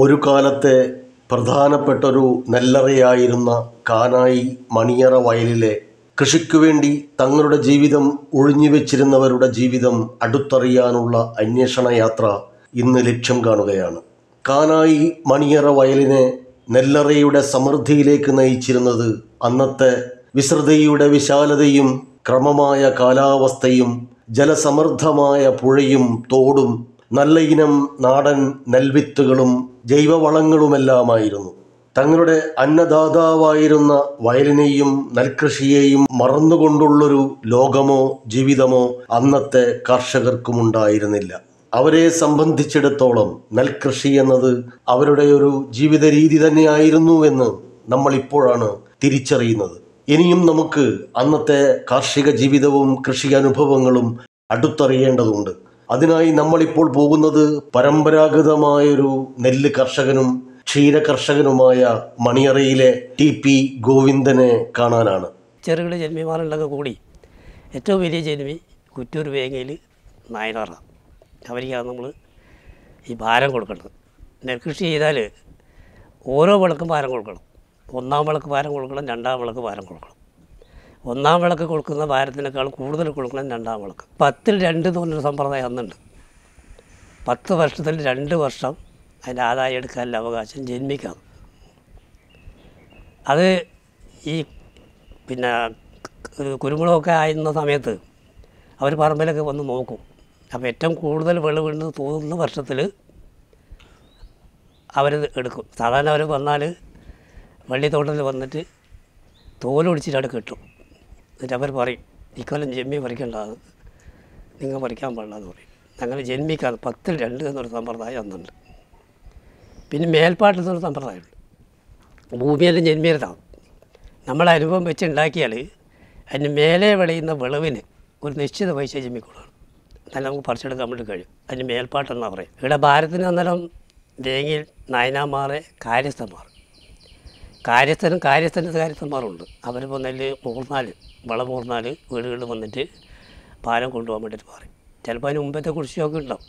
ഒരു കാലത്തെ പ്രധാനപ്പെട്ടൊരു നെല്ലറയായിരുന്ന കാനായി മണിയറ വയലിലെ കൃഷിക്കുവേണ്ടി തങ്ങളുടെ ജീവിതം ഒഴിഞ്ഞുവെച്ചിരുന്നവരുടെ ജീവിതം അടുത്തറിയാനുള്ള അന്വേഷണയാത്ര ഇന്ന് ലക്ഷ്യം കാണുകയാണ് കാനായി മണിയറ വയലിനെ നെല്ലറയുടെ സമൃദ്ധിയിലേക്ക് നയിച്ചിരുന്നത് അന്നത്തെ വിസൃതയുടെ വിശാലതയും ക്രമമായ കാലാവസ്ഥയും ജലസമൃദ്ധമായ പുഴയും തോടും നല്ല ഇനം നാടൻ നെൽവിത്തുകളും ജൈവവളങ്ങളുമെല്ലാമായിരുന്നു തങ്ങളുടെ അന്നദാതാവായിരുന്ന വയലിനെയും നെൽകൃഷിയെയും മറന്നുകൊണ്ടുള്ളൊരു ലോകമോ ജീവിതമോ അന്നത്തെ കർഷകർക്കുമുണ്ടായിരുന്നില്ല അവരെ സംബന്ധിച്ചിടത്തോളം നെൽകൃഷി എന്നത് അവരുടെ ഒരു ജീവിത രീതി തന്നെയായിരുന്നു എന്ന് നമ്മളിപ്പോഴാണ് തിരിച്ചറിയുന്നത് ഇനിയും നമുക്ക് അന്നത്തെ കാർഷിക ജീവിതവും കൃഷി അനുഭവങ്ങളും അടുത്തറിയേണ്ടതുണ്ട് അതിനായി നമ്മളിപ്പോൾ പോകുന്നത് പരമ്പരാഗതമായൊരു നെല്ല് കർഷകനും ക്ഷീര കർഷകനുമായ മണിയറയിലെ ടി പി ഗോവിന്ദനെ കാണാനാണ് ചെറുകിട ജന്മിമാരുള്ളതൊക്കെ കൂടി ഏറ്റവും വലിയ ജന്മി കുറ്റൂർ വേങ്ങയിൽ നായനാറാണ് അവരിക്കാണ് നമ്മൾ ഈ ഭാരം കൊടുക്കേണ്ടത് നെൽകൃഷി ചെയ്താൽ ഓരോ വിളക്കും ഭാരം കൊടുക്കണം ഒന്നാം വിളക്ക് ഭാരം കൊടുക്കണം രണ്ടാം വിളക്ക് ഭാരം കൊടുക്കണം ഒന്നാം വിളക്ക് കൊടുക്കുന്ന ഭാരത്തിനേക്കാൾ കൂടുതൽ കൊടുക്കണം രണ്ടാം വിളക്ക് പത്തിൽ രണ്ട് തോന്നുന്ന സമ്പ്രദായം അന്നുണ്ട് പത്ത് വർഷത്തിൽ രണ്ട് വർഷം അതിൻ്റെ ആദായം എടുക്കാനുള്ള അവകാശം ജന്മിക്കാം അത് ഈ പിന്നെ കുരുമുളകൊക്കെ ആയിരുന്ന സമയത്ത് അവർ പറമ്പിലൊക്കെ വന്ന് നോക്കും അപ്പോൾ ഏറ്റവും കൂടുതൽ വിളവുണ്ട് തോന്നുന്ന വർഷത്തിൽ അവർ എടുക്കും സാധാരണ അവർ വന്നാൽ വള്ളിത്തോട്ടത്തിൽ വന്നിട്ട് തോലൊടിച്ചിട്ട് അവിടെ കിട്ടും എന്നിട്ട് അവർ പറയും ഇക്കൊല്ലം ജന്മി പഠിക്കേണ്ടത് നിങ്ങൾ പഠിക്കാൻ പാടില്ല എന്ന് പറയും ഞങ്ങൾ ജന്മിക്കാതെ പത്തിൽ രണ്ട് എന്നൊരു സമ്പ്രദായം അന്നുണ്ട് പിന്നെ മേൽപ്പാട്ടിൽ നിന്നൊരു സമ്പ്രദായമുണ്ട് ഭൂമിയെല്ലാം ജന്മിയതാണ് നമ്മൾ അനുഭവം വെച്ച് ഉണ്ടാക്കിയാൽ അതിന് മേലെ വിളയുന്ന വിളവിന് ഒരു നിശ്ചിത പൈസ ജമ്മിക്കൊള്ളാണ് എന്നാലും നമുക്ക് പറിച്ചെടുക്കാൻ വേണ്ടി കഴിയും അതിന് മേൽപ്പാട്ടെന്നാണ് പറയും ഇവിടെ ഭാരത്തിന് അന്നേരം തേങ്ങയിൽ നയനാമാറ് കാര്യസ്ഥന്മാർ കാര്യസ്ഥനും കാര്യസ്ഥൻ്റെ കാര്യസ്ഥന്മാരുണ്ട് അവരിപ്പോൾ നെല്ല് മൂർന്നാൽ വളം മൂർന്നാൽ വീടുകളിൽ വന്നിട്ട് പാലം കൊണ്ടുപോകാൻ വേണ്ടിയിട്ട് മാറി ചിലപ്പോൾ അതിന് മുമ്പത്തെ കുടിശ്ശിയൊക്കെ ഉണ്ടാവും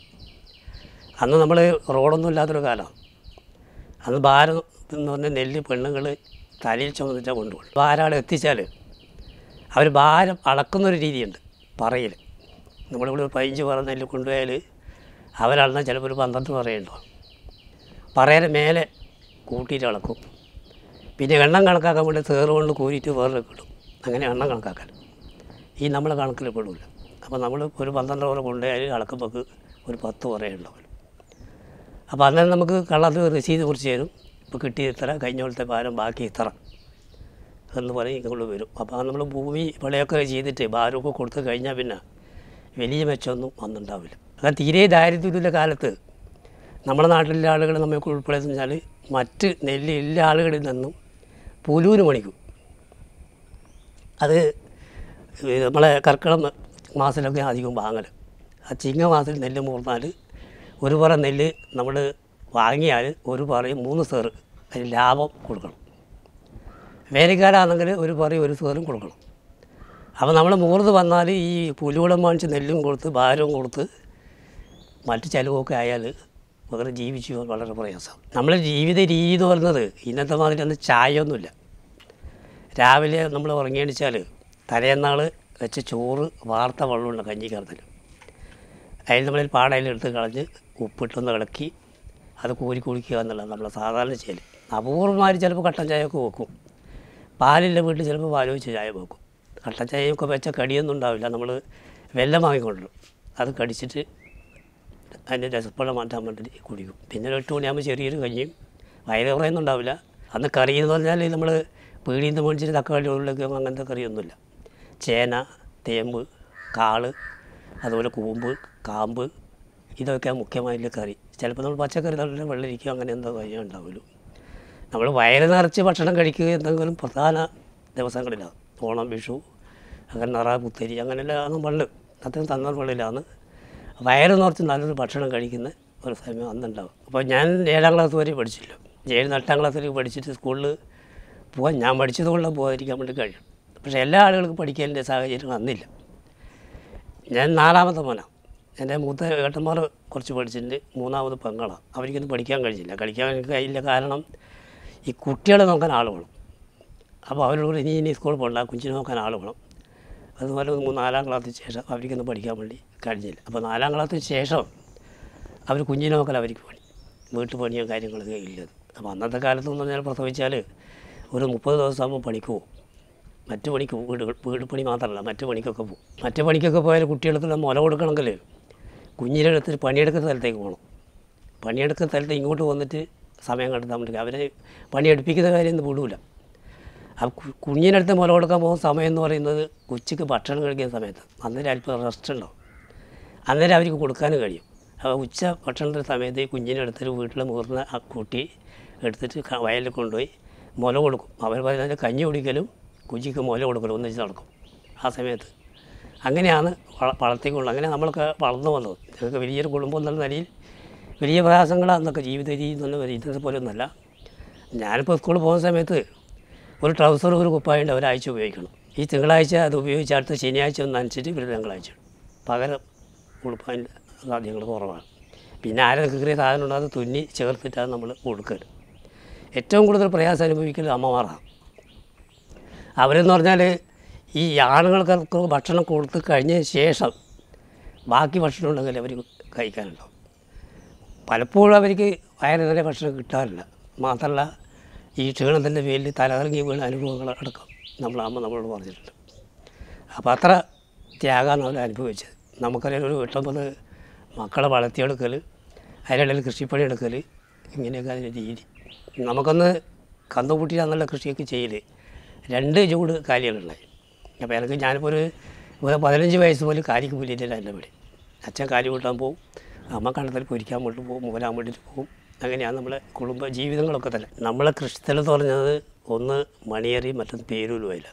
അന്ന് നമ്മൾ റോഡൊന്നും ഇല്ലാത്തൊരു കാലമാണ് അന്ന് ഭാരം എന്ന് പറഞ്ഞാൽ നെല്ല് പെണ്ണുങ്ങൾ തലയിൽ ചുമന്നിട്ടാണ് കൊണ്ടുപോകും ഭാരം അവിടെ എത്തിച്ചാൽ അവർ ഭാരം അളക്കുന്നൊരു രീതിയുണ്ട് പറയിൽ നമ്മളിവിടെ ഒരു പതിനഞ്ച് പറ നെല്ല് കൊണ്ടുപോയാൽ അവരളന്നാൽ ചിലപ്പോൾ ഒരു പന്ത്രണ്ട് പറയുണ്ടോ പറയുടെ മേലെ കൂട്ടിയിട്ട് അളക്കും പിന്നെ എണ്ണം കണക്കാക്കാൻ വേണ്ടി തേറുകൊണ്ട് കോരിയിട്ട് വേറെ കിട്ടും അങ്ങനെ എണ്ണം കണക്കാക്കാൻ ഈ നമ്മൾ കണക്കിൽ പെടില്ല അപ്പോൾ നമ്മൾ ഒരു പന്ത്രണ്ട് ഓറ കൊണ്ടുപോയാൽ അളക്കുമ്പോൾ ഒരു പത്ത് ഓറേ ഉണ്ടാവും അപ്പോൾ അന്നേരം നമുക്ക് കള്ളത്തിൽ റിസീവ് കുറിച്ച് തരും ഇപ്പോൾ കിട്ടിയ ഇത്ര കഴിഞ്ഞ പോലത്തെ ഭാരം ബാക്കി ഇത്ര എന്ന് പറഞ്ഞ് ഇങ്ങോട്ട് വരും അപ്പോൾ നമ്മൾ ഭൂമി വിളയൊക്കെ ചെയ്തിട്ട് ഭാരമൊക്കെ കൊടുത്ത് കഴിഞ്ഞാൽ പിന്നെ വലിയ മെച്ചമൊന്നും വന്നിട്ടുണ്ടാവില്ല അത് തീരെ ദാരിദ്ര്യത്തിൻ്റെ കാലത്ത് നമ്മുടെ നാട്ടിലെ ആളുകൾ നമ്മൾ ഉൾപ്പെടുത്തുന്നാൽ മറ്റ് നെല്ല് എല്ലാ ആളുകളിൽ നിന്നും പുലൂര് പണിക്കും അത് നമ്മളെ കർക്കിടം മാസത്തിലൊക്കെ അധികം വാങ്ങൽ ആ ചിങ്ങ മാസത്തിൽ നെല്ല് മൂർന്നാൽ ഒരു പറ നെല്ല് നമ്മൾ വാങ്ങിയാൽ ഒരു പറയും മൂന്ന് സേറ് അതിന് ലാഭം കൊടുക്കണം വേനൽക്കാലാണെങ്കിൽ ഒരു പറയും ഒരു സേറും കൊടുക്കണം അപ്പോൾ നമ്മൾ മൂർന്ന് വന്നാൽ ഈ പുലിവളം വാങ്ങിച്ച് നെല്ലും കൊടുത്ത് ഭാരവും കൊടുത്ത് മറ്റ് ചിലവൊക്കെ ആയാൽ പകരം ജീവിച്ചു വളരെ പ്രയാസം നമ്മളെ ജീവിത രീതി എന്ന് പറയുന്നത് ഇന്നത്തെ മാതിരി ഒന്നും ചായയൊന്നുമില്ല രാവിലെ നമ്മൾ ഉറങ്ങിയണിച്ചാൽ തലേന്നാൾ വെച്ച ചോറ് വാർത്ത വെള്ളമുണ്ട് കഞ്ഞി കറുതൽ അതിൽ നമ്മളിൽ പാടയിലെടുത്ത് കളഞ്ഞ് ഉപ്പിട്ടൊന്ന് ഇളക്കി അത് കോരി കുളിക്കുക എന്നുള്ളത് നമ്മൾ സാധാരണ ചെയ്യൽ അപൂർവമാർ ചിലപ്പോൾ കട്ടൻ ചായയൊക്കെ വെക്കും പാലില്ല വീട്ടിൽ ചിലപ്പോൾ പാൽ വെച്ച് ചായ വെക്കും കട്ടൻ ചായയൊക്കെ വെച്ച കടിയൊന്നും ഉണ്ടാവില്ല നമ്മൾ വെല്ലം വാങ്ങിക്കൊണ്ടിരും അത് കടിച്ചിട്ട് അതിൻ്റെ രസപ്പുള്ള മാറ്റാൻ വേണ്ടിയിട്ട് കുടിക്കും പിന്നെ ഒരു എട്ട് മണിയാകുമ്പോൾ ചെറിയൊരു കഞ്ഞിയും വയറ് കുറയൊന്നുണ്ടാവില്ല അന്ന് കറി എന്ന് പറഞ്ഞാൽ നമ്മൾ പീടിയിൽ നിന്ന് മേടിച്ചിട്ട് തക്കാളി ഉരുളൊക്കെ അങ്ങനത്തെ കറിയൊന്നുമില്ല ചേന തേമ്പ് കാള് അതുപോലെ കൂമ്പ് കാമ്പ് ഇതൊക്കെ മുഖ്യമായിട്ടുള്ള കറി ചിലപ്പോൾ നമ്മൾ പച്ചക്കറി തന്നെ വെള്ളരിക്കും അങ്ങനെ എന്തോ കാര്യം ഉണ്ടാവുമല്ലോ നമ്മൾ വയറ് നിറച്ച് ഭക്ഷണം കഴിക്കുക എന്തെങ്കിലും പ്രധാന ദിവസങ്ങളിലാണ് ഓണം വിഷു അങ്ങനെ നിറ പുത്തരി അങ്ങനെയെല്ലാം വെള്ളം അത്രയും തന്നാൽ വെള്ളമില്ലാന്ന് വയറ് നോർത്ത് നല്ലൊരു ഭക്ഷണം കഴിക്കുന്ന ഒരു സമയം അന്നുണ്ടാവും അപ്പോൾ ഞാൻ ഏഴാം ക്ലാസ് വരെ പഠിച്ചില്ല ഏഴ് എട്ടാം ക്ലാസ് വരെ പഠിച്ചിട്ട് സ്കൂളിൽ പോകാൻ ഞാൻ പഠിച്ചതുകൊണ്ട് പോകാതിരിക്കാൻ വേണ്ടി കഴിയും പക്ഷേ എല്ലാ ആളുകൾക്കും പഠിക്കാൻ്റെ സാഹചര്യം അന്നില്ല ഞാൻ നാലാമത്തെ മോനാണ് എൻ്റെ മൂത്ത ഏട്ടന്മാർ കുറച്ച് പഠിച്ചിട്ടുണ്ട് മൂന്നാമത് പെങ്ങളാണ് അവർക്കൊന്നും പഠിക്കാൻ കഴിച്ചില്ല കളിക്കാൻ കഴിയില്ല കാരണം ഈ കുട്ടികളെ നോക്കാൻ ആൾ വേണം അപ്പോൾ അവരോട് ഇനി ഇനി സ്കൂളിൽ പോകണ്ട കുഞ്ഞിനെ നോക്കാൻ ആൾ വേണം അതുപോലെ മൂന്ന് നാലാം ക്ലാസ്സിന് ശേഷം അവർക്കൊന്ന് പഠിക്കാൻ വേണ്ടി കഴിഞ്ഞില്ല അപ്പോൾ നാലാം ക്ലാസ്സിന് ശേഷം അവർ കുഞ്ഞിനെ നോക്കൽ അവർക്ക് പണി വീട്ടു പണിയോ കാര്യങ്ങളൊക്കെ ഇല്ലത് അപ്പോൾ അന്നത്തെ കാലത്ത് എന്ന് പറഞ്ഞാൽ പ്രസവിച്ചാൽ ഒരു മുപ്പത് ദിവസമാകുമ്പോൾ പണിക്ക് പോകും മറ്റു പണിക്ക് വീട് വീട് പണി മാത്രമല്ല മറ്റു പണിക്കൊക്കെ പോകും മറ്റു പണിക്കൊക്കെ പോയാൽ കുട്ടികൾക്ക് നമ്മൾ മുല കൊടുക്കണമെങ്കിൽ കുഞ്ഞിൻ്റെ അടുത്ത് പണിയെടുക്കുന്ന സ്ഥലത്തേക്ക് പോകണം പണിയെടുക്കുന്ന സ്ഥലത്ത് ഇങ്ങോട്ട് വന്നിട്ട് സമയം കണ്ടെത്താൻ വേണ്ടി അവരെ പണിയെടുപ്പിക്കുന്ന കാര്യമൊന്നും ഒന്നും വിടൂല ആ കുഞ്ഞിനടുത്ത് മുല കൊടുക്കാൻ പോകുന്ന സമയം എന്ന് പറയുന്നത് കൊച്ചിക്ക് ഭക്ഷണം കഴിക്കുന്ന സമയത്ത് അന്നേരം അല്പം റെസ്റ്റ് ഉണ്ടാവും അന്നേരം അവർക്ക് കൊടുക്കാനും കഴിയും അപ്പോൾ ഉച്ച ഭക്ഷണത്തിൻ്റെ സമയത്ത് ഈ കുഞ്ഞിനെ എടുത്തിട്ട് വീട്ടിലെ മുതിർന്ന ആ കുട്ടി എടുത്തിട്ട് വയലിൽ കൊണ്ടുപോയി മുല കൊടുക്കും അവർ പറയുന്നത് കഞ്ഞി കുടിക്കലും കുഞ്ഞിക്ക് മുല കൊടുക്കലും ഒന്നിച്ച് നടക്കും ആ സമയത്ത് അങ്ങനെയാണ് വളർത്തിക്കൊള്ളു അങ്ങനെ നമ്മൾക്ക് വളർന്നു വന്നത് ഞങ്ങൾക്ക് വലിയൊരു കുടുംബം എന്നുള്ള നിലയിൽ വലിയ പ്രയാസങ്ങളാണെന്നൊക്കെ ജീവിത രീതി എന്നുള്ള ഇതേപോലെ ഒന്നുമല്ല ഞാനിപ്പോൾ സ്കൂളിൽ പോകുന്ന സമയത്ത് ഒരു ട്രൗസർ ഒരു കുപ്പായുണ്ട് ഒരാഴ്ച ഉപയോഗിക്കണം ഈ തിങ്കളാഴ്ച അത് ഉപയോഗിച്ച് അടുത്ത ശനിയാഴ്ച ഒന്ന് നനച്ചിട്ട് പിന്നെ തിങ്കളാഴ്ച പകരം ഉടുപ്പതിൻ്റെ സാധ്യങ്ങൾ കുറവാണ് പിന്നെ ആരൊക്കെ കയറിയ സാധനം ഉണ്ടാകുന്ന തുന്നി ചേർത്തിട്ടാണ് നമ്മൾ കൊടുക്കരുത് ഏറ്റവും കൂടുതൽ പ്രയാസം അനുഭവിക്കുന്നത് അമ്മമാരാണ് അവരെന്ന് പറഞ്ഞാൽ ഈ ആണുങ്ങൾക്ക് ഭക്ഷണം കൊടുത്ത് കഴിഞ്ഞ ശേഷം ബാക്കി ഭക്ഷണം ഉണ്ടെങ്കിൽ അവർ കഴിക്കാനുണ്ടാവും പലപ്പോഴും അവർക്ക് വയറിനെ ഭക്ഷണം കിട്ടാറില്ല മാത്രമല്ല ഈ ക്ഷീണത്തിൻ്റെ പേരിൽ തലകറങ്ങി വീണ അനുഭവങ്ങൾ അടക്കം നമ്മളമ്മ നമ്മളോട് പറഞ്ഞിട്ടുണ്ട് അപ്പോൾ അത്ര ത്യാഗമാണ് അവർ അനുഭവിച്ചത് നമുക്കറിയാം ഒരു എട്ടൊമ്പത് മക്കളെ വളർത്തിയെടുക്കൽ അതിനിടയിൽ കൃഷിപ്പണി എടുക്കൽ ഇങ്ങനെയൊക്കെ അതിൻ്റെ രീതി നമുക്കൊന്ന് കന്നുകൂട്ടി എന്നുള്ള കൃഷിയൊക്കെ ചെയ്ത് രണ്ട് ചൂട് കാര്യങ്ങളുണ്ടായി അപ്പോൾ എനിക്ക് ഞാനിപ്പോൾ ഒരു പതിനഞ്ച് വയസ്സ് പോലെ കാലിക്ക് പുല്ലിൻ്റെ എൻ്റെ പടി അച്ഛൻ കാലി കൂട്ടാൻ പോവും അമ്മ കണ്ടത്തിൽ പൊരിക്കാൻ വേണ്ടി പോകും മൂലാൻ വേണ്ടിയിട്ട് പോകും അങ്ങനെയാണ് നമ്മുടെ കുടുംബ ജീവിതങ്ങളൊക്കെ തന്നെ നമ്മളെ കൃഷിസ്ഥലം എന്ന് പറഞ്ഞത് ഒന്ന് മണിയേറി മറ്റൊന്ന് പേരൂരുമായില്ല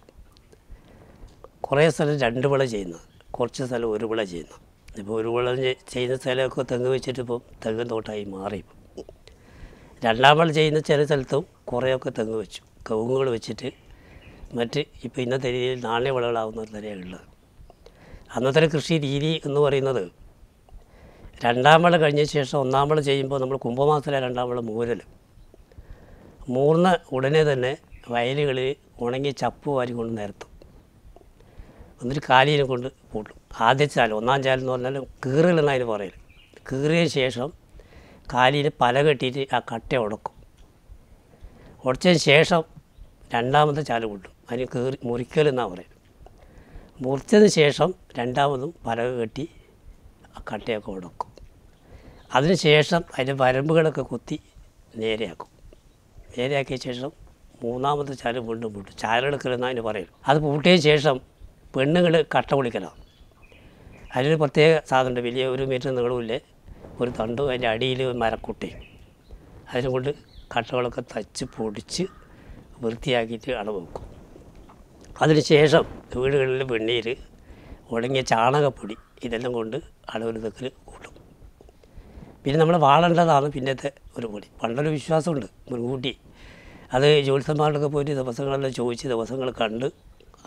കുറേ സ്ഥലം രണ്ട് വിള ചെയ്യുന്നത് കുറച്ച് സ്ഥലം ഒരു വിള ചെയ്യുന്നു ഇപ്പോൾ ഒരു വിള ചെയ്യുന്ന സ്ഥലമൊക്കെ തെങ്ങ് വെച്ചിട്ട് ഇപ്പോൾ തെങ്ങ് തോട്ടായി മാറി രണ്ടാം വിള ചെയ്യുന്ന ചില സ്ഥലത്തും കുറേയൊക്കെ തെങ്ങ് വെച്ചു കവുങ്ങുകൾ വെച്ചിട്ട് മറ്റ് ഇപ്പോൾ ഇന്നത്തെ രീതിയിൽ വിളകളാവുന്ന തരെയാണ് ഉള്ളത് അന്നത്തെ കൃഷി രീതി എന്ന് പറയുന്നത് രണ്ടാമള് കഴിഞ്ഞ ശേഷം ഒന്നാമള് ചെയ്യുമ്പോൾ നമ്മൾ കുംഭമാസത്തിലെ രണ്ടാമള് മൂരൽ മൂർന്ന ഉടനെ തന്നെ വയലുകളിൽ ഉണങ്ങിയ ചപ്പ് വാരി കൊണ്ട് നിരത്തും എന്നിട്ട് കാലിനെ കൊണ്ട് പൂട്ടും ആദ്യ ചാൽ ഒന്നാം ചാലെന്ന് എന്ന് പറഞ്ഞാൽ കീറലെന്ന് അതിന് പറയൽ കീറിയ ശേഷം കാലിന് പല കെട്ടിയിട്ട് ആ കട്ട ഉടക്കും ഉടച്ചതിന് ശേഷം രണ്ടാമത്തെ ചാല് കൂട്ടും അതിന് കീറി എന്നാണ് പറയുന്നത് മുറിച്ചതിന് ശേഷം രണ്ടാമതും പലക കെട്ടി ആ കട്ടയൊക്കെ ഉടക്കും അതിനുശേഷം അതിൻ്റെ വരമ്പുകളൊക്കെ കുത്തി നേരെയാക്കും നേരെയാക്കിയ ശേഷം മൂന്നാമത്തെ ചാല് വീണ്ടും പൂട്ടും ചാലെടുക്കലെന്ന് അതിന് പറയുള്ളൂ അത് പൂട്ടിയ ശേഷം പെണ്ണുങ്ങൾ കട്ട പൊളിക്കലാണ് അതിനൊരു പ്രത്യേക സാധനമുണ്ട് വലിയ ഒരു മീറ്റർ നീളമില്ലേ ഒരു തണ്ടും അതിൻ്റെ അടിയിൽ ഒരു മരക്കുട്ടയും അതിനും കൊണ്ട് കട്ടകളൊക്കെ തച്ച് പൊടിച്ച് വൃത്തിയാക്കിയിട്ട് അടവ് വെക്കും അതിനുശേഷം വീടുകളിൽ വെണ്ണീര് ഉണങ്ങിയ ചാണകപ്പൊടി ഇതെല്ലാം കൊണ്ട് അടവരുതക്കൽ പിന്നെ നമ്മൾ വാളേണ്ടതാണ് പിന്നത്തെ ഒരു കൂടി പണ്ടൊരു വിശ്വാസമുണ്ട് മുൻകൂട്ടി അത് ജ്യോത്സ്യന്മാരുടെയൊക്കെ പോയിട്ട് ദിവസങ്ങളെല്ലാം ചോദിച്ച് ദിവസങ്ങൾ കണ്ട്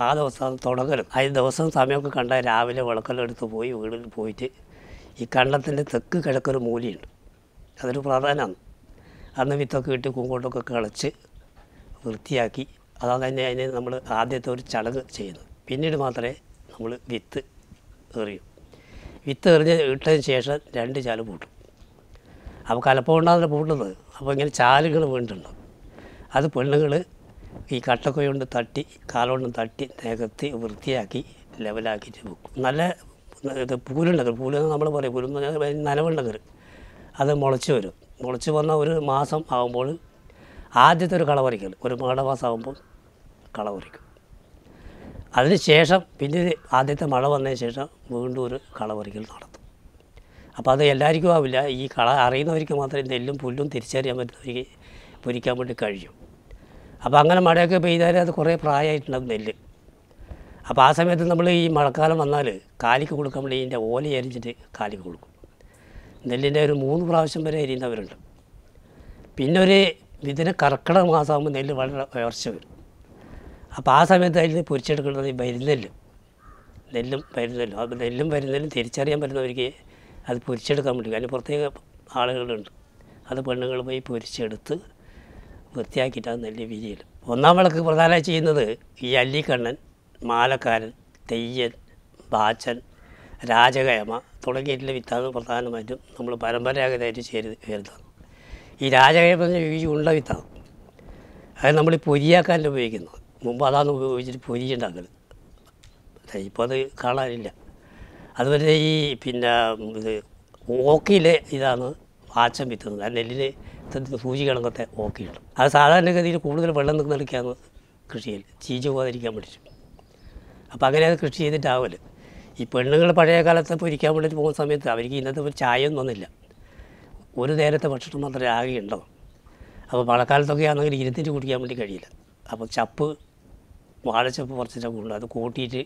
ആ ദിവസം തുടങ്ങലും ആ ദിവസം സമയമൊക്കെ കണ്ടാൽ രാവിലെ എടുത്ത് പോയി വീടിൽ പോയിട്ട് ഈ കണ്ടത്തിൻ്റെ തെക്ക് കിഴക്കൊരു മൂലിയുണ്ട് അതൊരു പ്രധാനമാണ് അന്ന് വിത്തൊക്കെ ഇട്ട് കൂങ്കോട്ടൊക്കെ കിളച്ച് വൃത്തിയാക്കി അതാണ് തന്നെ അതിന് നമ്മൾ ആദ്യത്തെ ഒരു ചടങ്ങ് ചെയ്യുന്നത് പിന്നീട് മാത്രമേ നമ്മൾ വിത്ത് എറിയൂ വിത്ത് എറിഞ്ഞ് ഇട്ടതിന് ശേഷം രണ്ട് ചാല് പൂട്ടും അപ്പോൾ കലപ്പമുണ്ടാകുന്ന പൂട്ടുന്നത് അപ്പോൾ ഇങ്ങനെ ചാലുകൾ വീണ്ടുണ്ട് അത് പെണ്ണുങ്ങൾ ഈ കട്ടക്കൊ കൊണ്ട് തട്ടി കാലുകൊണ്ട് തട്ടി നികത്തി വൃത്തിയാക്കി ലെവലാക്കിയിട്ട് വെക്കും നല്ല ഇത് പൂലുണ്ടത് പൂലെന്ന് നമ്മൾ പറയും പൂലെന്ന് പറഞ്ഞാൽ നനവുണ്ടത് അത് മുളച്ച് വരും മുളച്ച് വന്ന ഒരു മാസം ആകുമ്പോൾ ആദ്യത്തെ ഒരു കളവറിക്കൽ ഒരു മാസം ആകുമ്പോൾ കളവറിക്കും അതിന് ശേഷം പിന്നെ ആദ്യത്തെ മഴ വന്നതിന് ശേഷം വീണ്ടും ഒരു കളവറിക്കൽ നടത്തും അപ്പോൾ അത് എല്ലാവർക്കും ആവില്ല ഈ കള അറിയുന്നവർക്ക് മാത്രമേ നെല്ലും പുല്ലും തിരിച്ചറിയാൻ പറ്റുന്നവർക്ക് പൊരിക്കാൻ വേണ്ടി കഴിയും അപ്പോൾ അങ്ങനെ മഴയൊക്കെ പെയ്താൽ അത് കുറേ പ്രായമായിട്ടുണ്ടാകും നെല്ല് അപ്പോൾ ആ സമയത്ത് നമ്മൾ ഈ മഴക്കാലം വന്നാൽ കാലിക്ക് കൊടുക്കാൻ വേണ്ടി ഇതിൻ്റെ ഓല അരിഞ്ഞിട്ട് കാലിക്ക് കൊടുക്കും നെല്ലിൻ്റെ ഒരു മൂന്ന് പ്രാവശ്യം വരെ അരിയുന്നവരുണ്ട് പിന്നെ ഒരു ഇതിന് കർക്കിടക മാസമാകുമ്പോൾ നെല്ല് വളരെ ഉയർച്ച വരും അപ്പോൾ ആ സമയത്ത് അതിൽ പൊരിച്ചെടുക്കുന്നത് ഈ വരുന്നെല്ലും നെല്ലും വരുന്നെല്ലും അപ്പോൾ നെല്ലും വരുന്നെല്ലും തിരിച്ചറിയാൻ പറ്റുന്നവർക്ക് അത് പൊരിച്ചെടുക്കാൻ വേണ്ടി അതിന് പ്രത്യേക ആളുകളുണ്ട് അത് പെണ്ണുങ്ങൾ പോയി പൊരിച്ചെടുത്ത് വൃത്തിയാക്കിയിട്ടാണ് നെല്ല് വിരിയൽ ഒന്നാം വിളക്ക് പ്രധാനമായി ചെയ്യുന്നത് ഈ അല്ലിക്കണ്ണൻ മാലക്കാരൻ തെയ്യൻ ബാച്ചൻ രാജകയമ തുടങ്ങിയിട്ടുള്ള വിത്താണ് പ്രധാനമായിട്ടും നമ്മൾ പരമ്പരാഗതമായിട്ട് ചേരു വരുന്നത് ഈ രാജകയമ എന്ന് ഈ വിത്താണ് അത് നമ്മൾ പൊരിയാക്കാൻ ഉപയോഗിക്കുന്നത് മുമ്പ് അതാണ് ഉപയോഗിച്ചിട്ട് പൊരി ഇപ്പോൾ അത് കാണാനില്ല അതുപോലെ ഈ പിന്നെ ഇത് ഓക്കിയിലെ ഇതാണ് വാച്ചം വിത്തുന്നത് ആ നെല്ലിന് സൂചി കിടങ്ങത്തെ ഓക്കിയാണ് അത് സാധാരണഗതിയിൽ കൂടുതൽ വെള്ളം നിൽക്കുന്നിടയ്ക്കാണ് കൃഷിയിൽ ചീച്ച പോകാതിരിക്കാൻ പഠിച്ചു അപ്പോൾ അങ്ങനെ അത് കൃഷി ചെയ്തിട്ടാവല് ഈ പെണ്ണുങ്ങൾ പഴയ കാലത്ത് പൊരിക്കാൻ വേണ്ടിയിട്ട് പോകുന്ന സമയത്ത് അവർക്ക് ഇന്നത്തെ ഒരു ചായ വന്നില്ല ഒരു നേരത്തെ ഭക്ഷണം മാത്രമേ ആകെ ഉണ്ടാവും അപ്പോൾ മഴക്കാലത്തൊക്കെ ആണെങ്കിൽ ഇരുന്നിട്ട് കുടിക്കാൻ വേണ്ടി കഴിയില്ല അപ്പോൾ ചപ്പ് വാഴച്ചപ്പ് കുറച്ചിട്ടൊക്കെ ഉണ്ട് അത് കൂട്ടിയിട്ട്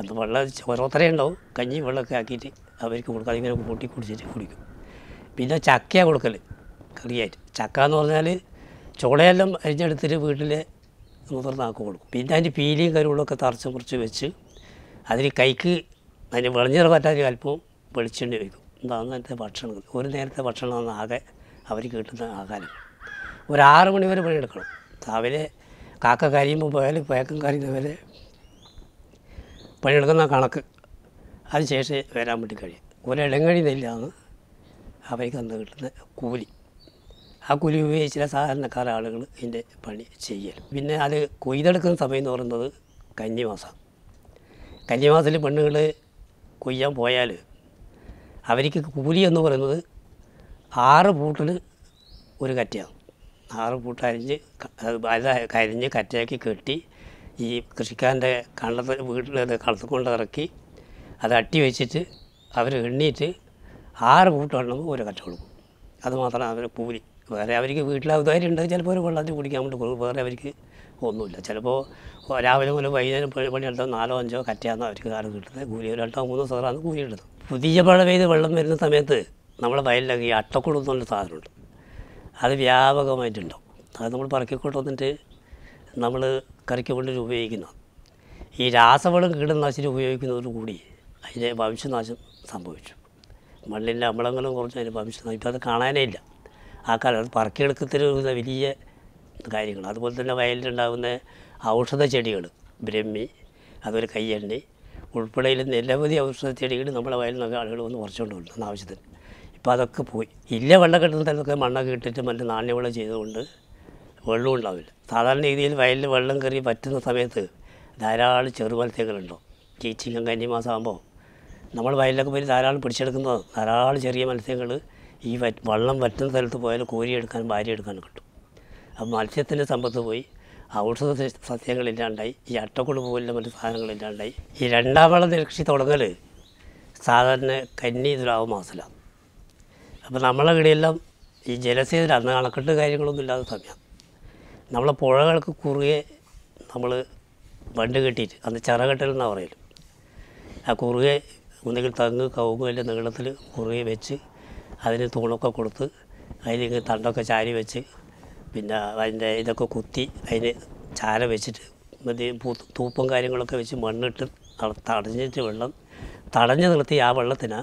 അത് വെള്ളം ഓരോരുത്തരേ ഉണ്ടാവും കഞ്ഞി വെള്ളമൊക്കെ ആക്കിയിട്ട് അവർക്ക് കൊടുക്കാം അതിങ്ങനെ കൂട്ടി കുടിച്ചിട്ട് കുടിക്കും പിന്നെ ചക്കയ കൊടുക്കൽ കറിയായിട്ട് ചക്ക എന്ന് പറഞ്ഞാൽ ചോളയെല്ലാം അരിഞ്ഞെടുത്തിട്ട് വീട്ടിലെ മുതിർന്നാക്ക് കൊടുക്കും പിന്നെ അതിൻ്റെ പീലിയും കരുവുകളൊക്കെ തറച്ച് മുറിച്ച് വെച്ച് അതിന് കൈക്ക് അതിന് വിളഞ്ഞിറ പറ്റാതെ അല്പവും വെളിച്ചെണ്ണ വയ്ക്കും ഇതാണ് അതിൻ്റെ ഭക്ഷണങ്ങൾ ഒരു നേരത്തെ ഭക്ഷണമാണ് ആകെ അവർ കിട്ടുന്ന ആഹാരം ഒരു ആറ് മണി വരെ പണിയെടുക്കണം രാവിലെ കാക്ക കരിയുമ്പോൾ പോയാൽ പേക്കം കരിയുന്നവരെ വരെ പണിയെടുക്കുന്ന കണക്ക് അത് ശേഷമേ വരാൻ വേണ്ടി കഴിയും ഇടങ്ങഴി നെല്ലാണ് അവയ്ക്ക് അന്ന് കിട്ടുന്ന കൂലി ആ കൂലി ഉപയോഗിച്ച് സാധാരണക്കാർ ആളുകൾ ഇതിൻ്റെ പണി ചെയ്യൽ പിന്നെ അത് കൊയ്തെടുക്കുന്ന സമയം എന്ന് പറയുന്നത് കന്നിമാസം കന്നിമാസത്തിൽ പെണ്ണുകൾ കൊയ്യാൻ പോയാൽ അവർക്ക് കൂലി എന്ന് പറയുന്നത് ആറ് പൂട്ടിൽ ഒരു കറ്റയാണ് ആറ് പൂട്ടരിഞ്ഞ് അത് അരിഞ്ഞ് കറ്റയാക്കി കെട്ടി ഈ കൃഷിക്കാരൻ്റെ കള്ളത്ത് വീട്ടിൽ കളത്ത് കൊണ്ട് ഇറക്കി അത് അട്ടി വെച്ചിട്ട് അവർ എണ്ണീറ്റ് ആറ് കൂട്ടണമെങ്കിൽ ഒരു കച്ച കൊടുക്കും അത് അവർ കൂലി വേറെ അവർക്ക് വീട്ടിലെ ഉദാരി ഉണ്ടെങ്കിൽ ചിലപ്പോൾ ഒരു വെള്ളത്തിൽ കുടിക്കാൻ വേണ്ടി കൊടുക്കും വേറെ അവർക്ക് ഒന്നുമില്ല ചിലപ്പോൾ രാവിലെ മുതൽ വൈകുന്നേരം പണിയെടുത്തോ നാലോ അഞ്ചോ കറ്റയാണെന്നോ അവർക്ക് കാലം കിട്ടുന്നത് കൂലി ഒരു അട്ടോ മൂന്നോ സോറാണ് കൂലി കിട്ടുന്നത് പുതിയ മഴ പെയ്ത് വെള്ളം വരുന്ന സമയത്ത് നമ്മുടെ വയലിലൊക്കെ ഈ അട്ടക്കുളം എന്നുള്ള സാധനമുണ്ട് അത് വ്യാപകമായിട്ടുണ്ടാവും അത് നമ്മൾ പറക്കിക്കൊണ്ട് വന്നിട്ട് നമ്മൾ കറിക്ക് വേണ്ടി ഉപയോഗിക്കുന്നത് ഈ രാസവളം കീടനാശിനി ഉപയോഗിക്കുന്നതോടു കൂടി അതിൻ്റെ വംശനാശം സംഭവിച്ചു മണ്ണിൻ്റെ അമ്ലങ്ങളും കുറച്ച് അതിൻ്റെ വംശനാശം ഇപ്പം അത് കാണാനേ ഇല്ല ആ കാലത്ത് പറക്കിയെടുക്കത്തിനുള്ള വലിയ കാര്യങ്ങൾ അതുപോലെ തന്നെ വയലിലുണ്ടാകുന്ന ഔഷധ ചെടികൾ ബ്രഹ്മി അതുപോലെ കയ്യണ്ണി ഉൾപ്പെടെയിൽ നിരവധി ഔഷധ ചെടികൾ നമ്മുടെ വയലിൽ നിന്നൊക്കെ ആളുകൾ വന്ന് കുറച്ചുകൊണ്ട് കൊണ്ടുവന്ന ആവശ്യത്തിന് ഇപ്പോൾ അതൊക്കെ പോയി ഇല്ല വെള്ളം വെള്ളക്കെട്ടിൽ തന്നെ മണ്ണൊക്കെ ഇട്ടിട്ട് മറ്റേ നാണ്യവിള ചെയ്തുകൊണ്ട് വെള്ളം ഉണ്ടാവില്ല സാധാരണ രീതിയിൽ വയലിൽ വെള്ളം കയറി പറ്റുന്ന സമയത്ത് ധാരാളം ചെറുമത്സ്യങ്ങളുണ്ടാവും ചീച്ചിങ്ങം കഞ്ഞി മാസമാകുമ്പോൾ നമ്മൾ വയലിലൊക്കെ പോയി ധാരാളം പിടിച്ചെടുക്കുന്നത് ധാരാളം ചെറിയ മത്സ്യങ്ങൾ ഈ വെള്ളം വറ്റുന്ന സ്ഥലത്ത് പോയാൽ കോരിയെടുക്കാനും എടുക്കാനും കിട്ടും അപ്പോൾ മത്സ്യത്തിൻ്റെ സമ്പത്ത് പോയി ഔഷധ സസ്യങ്ങളില്ലാണ്ടായി ഈ അട്ടക്കുളു പോലുള്ള മറ്റു സാധനങ്ങളില്ലാണ്ടായി ഈ രണ്ടാം വള നെൽകൃഷി തുടങ്ങൽ സാധാരണ കന്നി തുലാവ് മാസത്തിലാണ് അപ്പോൾ നമ്മളെ ഇവിടെയെല്ലാം ഈ ജലസേതിൽ അന്ന് അണക്കെട്ട് കാര്യങ്ങളൊന്നും ഇല്ലാത്ത സമയം നമ്മളെ പുഴകൾക്ക് കുറുകെ നമ്മൾ വണ്ട് കെട്ടിയിട്ട് അന്ന് ചറകെട്ടൽ എന്നാണ് പറയല് ആ കുറുകെ ഒന്നെങ്കിൽ തങ്ങ് കവുങ്ങ് എല്ലാം നീളത്തിൽ കുറുകെ വെച്ച് അതിന് തൂണൊക്കെ കൊടുത്ത് അതിലേക്ക് തണ്ടൊക്കെ ചാരി വെച്ച് പിന്നെ അതിൻ്റെ ഇതൊക്കെ കുത്തി അതിന് ചാര വെച്ചിട്ട് മതി തൂപ്പും കാര്യങ്ങളൊക്കെ വെച്ച് മണ്ണിട്ട് തടഞ്ഞിട്ട് വെള്ളം തടഞ്ഞു നിർത്തി ആ വെള്ളത്തിന്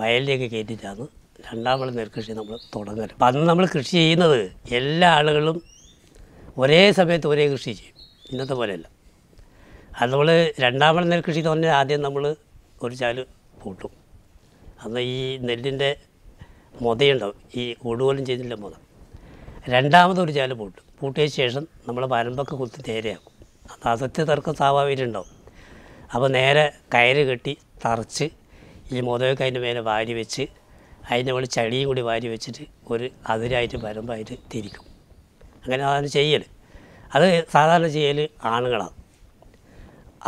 വയലിലേക്ക് കയറ്റിയിട്ടാണ് രണ്ടാം വെള്ളം നെൽകൃഷി നമ്മൾ തുടങ്ങുന്നത് അപ്പം അന്ന് നമ്മൾ കൃഷി ചെയ്യുന്നത് എല്ലാ ആളുകളും ഒരേ സമയത്ത് ഒരേ കൃഷി ചെയ്യും ഇന്നത്തെ പോലെയല്ല അത് നമ്മൾ രണ്ടാമത് നെൽകൃഷി എന്ന് പറഞ്ഞാൽ ആദ്യം നമ്മൾ ഒരു ചാല് പൂട്ടും അന്ന് ഈ നെല്ലിൻ്റെ മുതയുണ്ടാവും ഈ ഒടുപോലും ചെയ്തില്ല മുത രണ്ടാമത് ഒരു ചാല് പൂട്ടും പൂട്ടിയ ശേഷം നമ്മൾ വരമ്പൊക്കെ കുത്തി നേരെയാക്കും അന്ന് അസത്യ തർക്കം സ്വാഭാവികമുണ്ടാവും അപ്പോൾ നേരെ കയറ് കെട്ടി തറച്ച് ഈ മുതയൊക്കെ അതിൻ്റെ മേലെ വാരി വെച്ച് അതിൻ്റെ മുകളിൽ ചളിയും കൂടി വാരി വെച്ചിട്ട് ഒരു അതിരായിട്ട് പരമ്പായിട്ട് തിരിക്കും അങ്ങനെ അതാണ് ചെയ്യൽ അത് സാധാരണ ചെയ്യൽ ആണുങ്ങളാണ്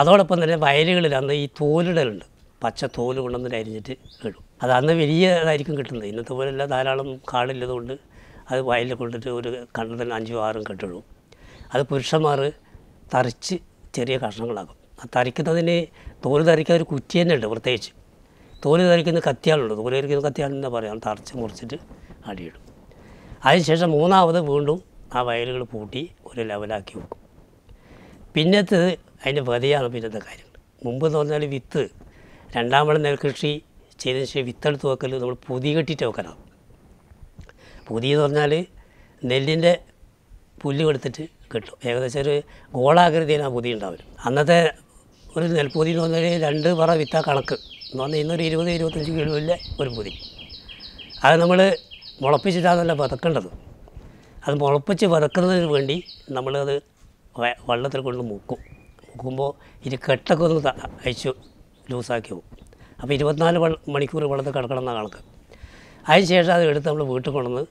അതോടൊപ്പം തന്നെ വയലുകളിൽ അന്ന് ഈ തോലിടലുണ്ട് പച്ച തോല് കൊണ്ടുവന്നിട്ട് അരിഞ്ഞിട്ട് ഇടും അത് അന്ന് വലിയതായിരിക്കും കിട്ടുന്നത് ഇന്നത്തെ പോലെയല്ല ധാരാളം കാടില്ലതുകൊണ്ട് അത് വയലിൽ കൊണ്ടിട്ട് ഒരു കണ്ടത്തിന് അഞ്ചും ആറും കെട്ടിടും അത് പുരുഷന്മാർ തറിച്ച് ചെറിയ കഷ്ണങ്ങളാക്കും ആ തറിക്കുന്നതിന് തോല് തറിക്കാൻ ഒരു കുറ്റി തന്നെ ഉണ്ട് പ്രത്യേകിച്ച് തോല് തറിക്കുന്ന കത്തിയാളുണ്ട് തോല് തറിക്കുന്ന കത്തിയാളെന്ന് പറയാം തറച്ച് മുറിച്ചിട്ട് അടിയിടും അതിനുശേഷം മൂന്നാമത് വീണ്ടും ആ വയലുകൾ പൂട്ടി ഒരു ലെവലാക്കി വെക്കും പിന്നത്തെ അതിൻ്റെ വതയാണ് പിന്നത്തെ കാര്യങ്ങൾ മുമ്പ് എന്ന് പറഞ്ഞാൽ വിത്ത് രണ്ടാമത് നെൽകൃഷി ചെയ്ത ശേഷം വിത്തെടുത്ത് വെക്കൽ നമ്മൾ പുതി കെട്ടിയിട്ട് വെക്കലാണ് പുതിയ എന്ന് പറഞ്ഞാൽ നെല്ലിൻ്റെ പുല്ല് എടുത്തിട്ട് കിട്ടും ഏകദേശം ഒരു ആ പുതി ഉണ്ടാവും അന്നത്തെ ഒരു നെൽപ്പുതി എന്ന് പറഞ്ഞാൽ രണ്ട് പറ വിത്ത കണക്ക് എന്ന് പറഞ്ഞാൽ ഇന്നൊരു ഇരുപത് ഇരുപത്തഞ്ച് കിലോ ഇല്ല ഒരു പുതി അത് നമ്മൾ മുളപ്പിച്ചിട്ടാണല്ലോ പതക്കേണ്ടത് അത് മുളപ്പിച്ച് വതക്കുന്നതിന് വേണ്ടി നമ്മളത് വെള്ളത്തിൽ കൊണ്ട് മുക്കും മുക്കുമ്പോൾ ഇനി കെട്ടൊക്കെ ഒന്ന് അയച്ചു ലൂസാക്കി പോകും അപ്പോൾ ഇരുപത്തിനാല് മണിക്കൂർ വെള്ളത്തിൽ കിടക്കണം എന്ന കണക്ക് ശേഷം അത് എടുത്ത് നമ്മൾ വീട്ടിൽ കൊണ്ടുവന്ന്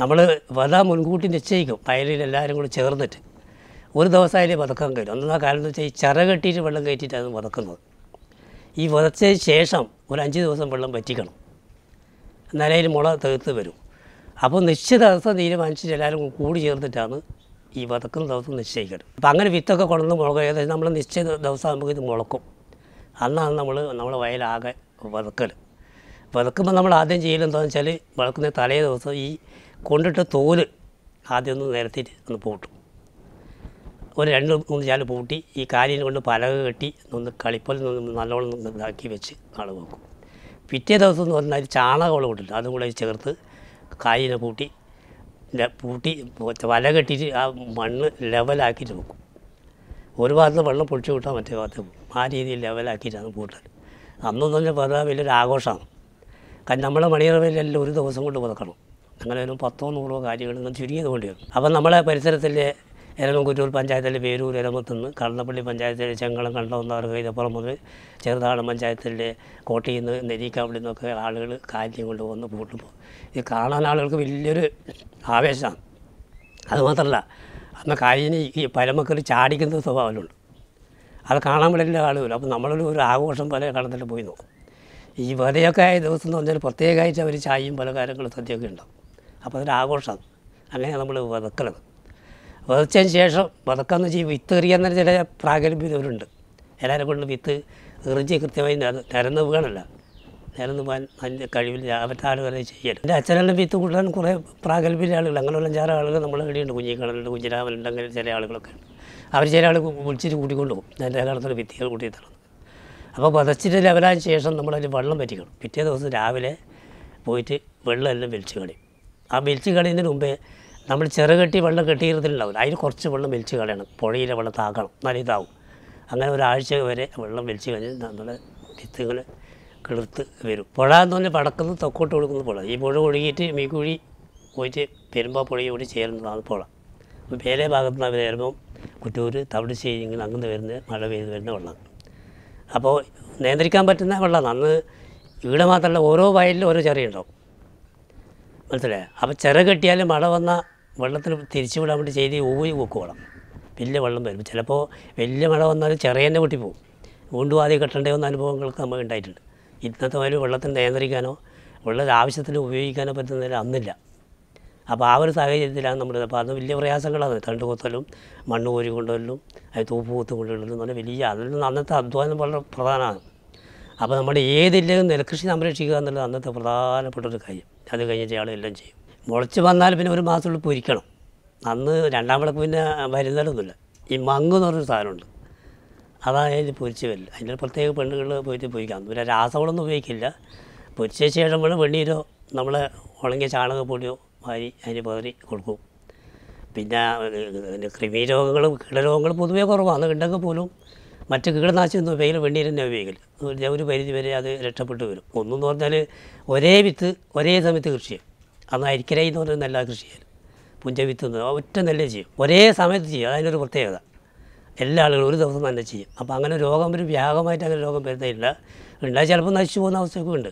നമ്മൾ വല മുൻകൂട്ടി നിശ്ചയിക്കും പയലിൽ എല്ലാവരും കൂടി ചേർന്നിട്ട് ഒരു ദിവസം അതിൽ വതക്കാൻ കയറും ഒന്നാം കാലം എന്ന് വെച്ചാൽ ഈ ചിറ കെട്ടിയിട്ട് വെള്ളം കയറ്റിയിട്ടാണ് വതക്കുന്നത് ഈ വതച്ചതിന് ശേഷം ഒരു അഞ്ച് ദിവസം വെള്ളം വറ്റിക്കണം എന്നാലും അതിൽ മുള തീർത്ത് വരും അപ്പോൾ നിശ്ചിത ദിവസം തീരുമാനിച്ച് എല്ലാവരും കൂടി ചേർന്നിട്ടാണ് ഈ വതക്കുന്ന ദിവസം നിശ്ചയിക്കുന്നത് അപ്പം അങ്ങനെ വിത്തൊക്കെ കൊണ്ടുവന്ന് മുളക് ഏകദേശം നമ്മൾ നിശ്ചിത ദിവസം നമുക്ക് ഇത് മുളക്കും അന്നാണ് നമ്മൾ നമ്മൾ വയലാകെ വതക്കൽ വതക്കുമ്പോൾ നമ്മൾ ആദ്യം ചെയ്യലെന്താണെന്ന് വെച്ചാൽ വളക്കുന്ന തലേ ദിവസം ഈ കൊണ്ടിട്ട് തോല് ആദ്യം ഒന്ന് നിരത്തിയിട്ട് ഒന്ന് പൂട്ടും ഒരു രണ്ട് മൂന്ന് ചാല് പൂട്ടി ഈ കാലിനെ കൊണ്ട് പലക കെട്ടി ഒന്ന് ഒന്ന് നല്ലോണം ഇതാക്കി വെച്ച് നാൾ വെക്കും പിറ്റേ ദിവസം എന്ന് പറഞ്ഞാൽ ചാണകം കൊണ്ടിട്ട് അതും കൂടെ ചേർത്ത് കായിനെ കൂട്ടി പൂട്ടി വല കെട്ടിയിട്ട് ആ മണ്ണ് ലെവലാക്കിയിട്ട് വെക്കും ഒരു ഭാഗത്ത് വെള്ളം പൊടിച്ചു കൂട്ടാൻ മറ്റേ ഭാഗത്ത് പോകും ആ രീതിയിൽ ലെവലാക്കിയിട്ടാണ് പൂട്ടൽ അന്നൊന്നും പറഞ്ഞാൽ പറഞ്ഞാൽ വലിയൊരു ആഘോഷമാണ് കാരണം നമ്മളെ മണിയറവയിലെല്ലാം ഒരു ദിവസം കൊണ്ട് പുറക്കണം അങ്ങനെ ഒരു പത്തോ നൂറോ കാര്യങ്ങൾ ചുരുങ്ങിയത് കൊണ്ട് വരും അപ്പം നമ്മളെ പരിസരത്തിലെ എരങ്ങുറ്റൂർ പഞ്ചായത്തിലെ പേരൂർ നിന്ന് കള്ളപ്പള്ളി പഞ്ചായത്തിലെ ചെങ്കളം കണ്ടവന്നവർ കൈതപ്പുറം മുതൽ ചെറുതാട് പഞ്ചായത്തിലെ കോട്ടയിൽ നിന്ന് നെല്ലിക്കാവിളിൽ നിന്നൊക്കെ ആളുകൾ കാര്യം കൊണ്ടുവന്ന് പൂട്ടുമ്പോൾ ഇത് കാണാൻ ആളുകൾക്ക് വലിയൊരു ആവേശമാണ് അതുമാത്രമല്ല അന്ന് കാര്യം ഈ പരമക്കറി ചാടിക്കുന്ന സ്വഭാവമുണ്ട് അത് കാണാൻ വേണ്ടി ആളുകൾ അപ്പോൾ നമ്മളൊരു ഒരു ആഘോഷം പോലെ കടന്നിട്ട് പോയി നോക്കും ഈ വെറുതെയൊക്കെ ആയ ദിവസം എന്ന് പറഞ്ഞാൽ പ്രത്യേകമായിട്ട് അവർ ചായയും പലഹാരങ്ങളും സദ്യയൊക്കെ ഉണ്ടാവും അപ്പോൾ അതൊരു ആഘോഷമാണ് അങ്ങനെയാണ് നമ്മൾ വെറുക്കുന്നത് വിതച്ചതിന് ശേഷം വിതക്കാന്ന് വെച്ചാൽ വിത്ത് എറിയാന്നൊരു ചില പ്രാഗൽഭ്യതവരുണ്ട് എല്ലാവരും കൊണ്ട് വിത്ത് എറിഞ്ഞ് കൃത്യമായി നിരന്ന് പോകാനല്ല നിരന്ന് പോകാൻ നല്ല കഴിവില്ല അവരുടെ ആളുകൾ ചെയ്യൽ എൻ്റെ അച്ഛനെല്ലാം വിത്ത് കൂട്ടാൻ കുറേ പ്രാഗൽഭ്യ ആളുകൾ അങ്ങനെയുള്ള ചാറ ആളുകൾ നമ്മൾ ഇവിടെയുണ്ട് കുഞ്ഞിക്കാളുണ്ട് കുഞ്ഞിരാമനുണ്ട് അങ്ങനെ ചില ആളുകളൊക്കെ ഉണ്ട് അവർ ചില ആൾ വിളിച്ചിട്ട് കൂട്ടിക്കൊണ്ട് പോകും എൻ്റെ കാലത്തുള്ള വിത്തികൾ കൂട്ടി തരണം അപ്പോൾ പതച്ചിട്ട് ലെവലായ ശേഷം നമ്മളതിൽ വെള്ളം പറ്റിക്കണം പിറ്റേ ദിവസം രാവിലെ പോയിട്ട് വെള്ളമെല്ലാം വലിച്ചു കളയും ആ വലിച്ചു കളയുന്നതിന് മുമ്പേ നമ്മൾ ചെറുകെട്ടി വെള്ളം കെട്ടിയിരുന്നിട്ടുണ്ടാവില്ല അതിൽ കുറച്ച് വെള്ളം വലിച്ച് കളയണം പുഴയിലെ വെള്ളം താക്കണം നല്ല ഇതാവും അങ്ങനെ ഒരാഴ്ച വരെ വെള്ളം വലിച്ച് കഴിഞ്ഞാൽ നമ്മൾ വിത്തുകൾ കിളിർത്ത് വരും പുഴ എന്ന് പറഞ്ഞാൽ പടക്കുന്ന തൊക്കോട്ട് കൊടുക്കുന്ന പുഴ ഈ പുഴ ഒഴുകിയിട്ട് മീക്കുഴി പോയിട്ട് പെരുമ്പാ പുഴയോട് ചേരുന്നതാണ് പുഴ അപ്പോൾ പേരെ ഭാഗത്ത് നിന്ന് വരുമ്പോൾ കുറ്റൂർ തവിടുശ്ശേരി ഇങ്ങനെ അങ്ങനെ വരുന്ന മഴ പെയ്ത് വരുന്ന വെള്ളം അപ്പോൾ നിയന്ത്രിക്കാൻ പറ്റുന്ന വെള്ളം അന്ന് ഇവിടെ മാത്രമല്ല ഓരോ വയലിലും ഓരോ ചെറിയുണ്ടാവും മനസ്സിലായോ അപ്പോൾ ചിറ കെട്ടിയാലും മഴ വന്നാൽ വെള്ളത്തിൽ തിരിച്ചു വിടാൻ വേണ്ടി ചെയ്ത് ഊവി വെക്കുവോളം വലിയ വെള്ളം വരും ചിലപ്പോൾ വലിയ മഴ വന്നാൽ ചെറിയനെ പൊട്ടിപ്പോവും വീണ്ടും ആദ്യം കെട്ടേണ്ട വന്ന അനുഭവങ്ങൾക്ക് നമുക്ക് ഉണ്ടായിട്ടുണ്ട് ഇന്നത്തെ മാതിരി വെള്ളത്തിന് നിയന്ത്രിക്കാനോ വെള്ളം ആവശ്യത്തിന് ഉപയോഗിക്കാനോ പറ്റുന്നതിൽ അന്നില്ല അപ്പോൾ ആ ഒരു സാഹചര്യത്തിലാണ് നമ്മൾ അപ്പോൾ അത് വലിയ പ്രയാസങ്ങളാണ് തണ്ട് കൊത്തലും മണ്ണ് കോരി കൊണ്ടുവരലും അത് തൂപ്പ് കൂത്ത് കൊണ്ടുവരലും എന്ന് വലിയ അതിൽ അന്നത്തെ അധ്വാനം വളരെ പ്രധാനമാണ് അപ്പോൾ നമ്മുടെ ഏതില്ലെങ്കിലും നെൽകൃഷി സംരക്ഷിക്കുക എന്നുള്ളത് അന്നത്തെ പ്രധാനപ്പെട്ട ഒരു കാര്യം അത് കഴിഞ്ഞിട്ട് ആളെല്ലാം ചെയ്യും മുളച്ച് വന്നാൽ പിന്നെ ഒരു മാസത്തിനുള്ളിൽ പൊരിക്കണം അന്ന് രണ്ടാം വിളക്ക് പിന്നെ വരുന്നതൊന്നുമില്ല ഈ മങ്ങ് എന്ന് പറഞ്ഞൊരു സാധനമുണ്ട് അതാണ് അതിൽ പൊരിച്ച് വരില്ല അതിൻ്റെ പ്രത്യേക പെണ്ണുകൾ പോയിട്ട് പൊരിക്കാം പിന്നെ രാസവളമൊന്നും ഉപയോഗിക്കില്ല പൊരിച്ച ശേഷം വേണം വെണ്ണീരോ നമ്മളെ ഉണങ്ങിയ പൊടിയോ വാരി അതിന് പകരി കൊടുക്കും പിന്നെ പിന്നെ കൃമിരോഗങ്ങളും കീടരോഗങ്ങൾ പൊതുവേ കുറവാണ് ഉണ്ടെങ്കിൽ പോലും മറ്റ് കീടനാശിനിയൊന്നും ഉപയോഗിക്കില്ല വെണ്ണീർ തന്നെ ഉപയോഗിക്കില്ല ഒരു പരിധി വരെ അത് രക്ഷപ്പെട്ടു വരും ഒന്നെന്ന് പറഞ്ഞാൽ ഒരേ വിത്ത് ഒരേ സമയത്ത് കൃഷി ചെയ്യും അന്ന് എന്ന് നിന്ന് നല്ല കൃഷി ചെയ്യും പുഞ്ചവിത്ത് ഒറ്റ നെല്ല് ചെയ്യും ഒരേ സമയത്ത് ചെയ്യും അതിനൊരു പ്രത്യേകത എല്ലാ ആളുകളും ഒരു ദിവസം തന്നെ ചെയ്യും അപ്പോൾ അങ്ങനെ രോഗം ഒരു വ്യാപകമായിട്ട് അങ്ങനെ രോഗം വരുന്നില്ല ഉണ്ടായി ചിലപ്പോൾ നശിച്ചു പോകുന്ന അവസ്ഥയൊക്കെ ഉണ്ട്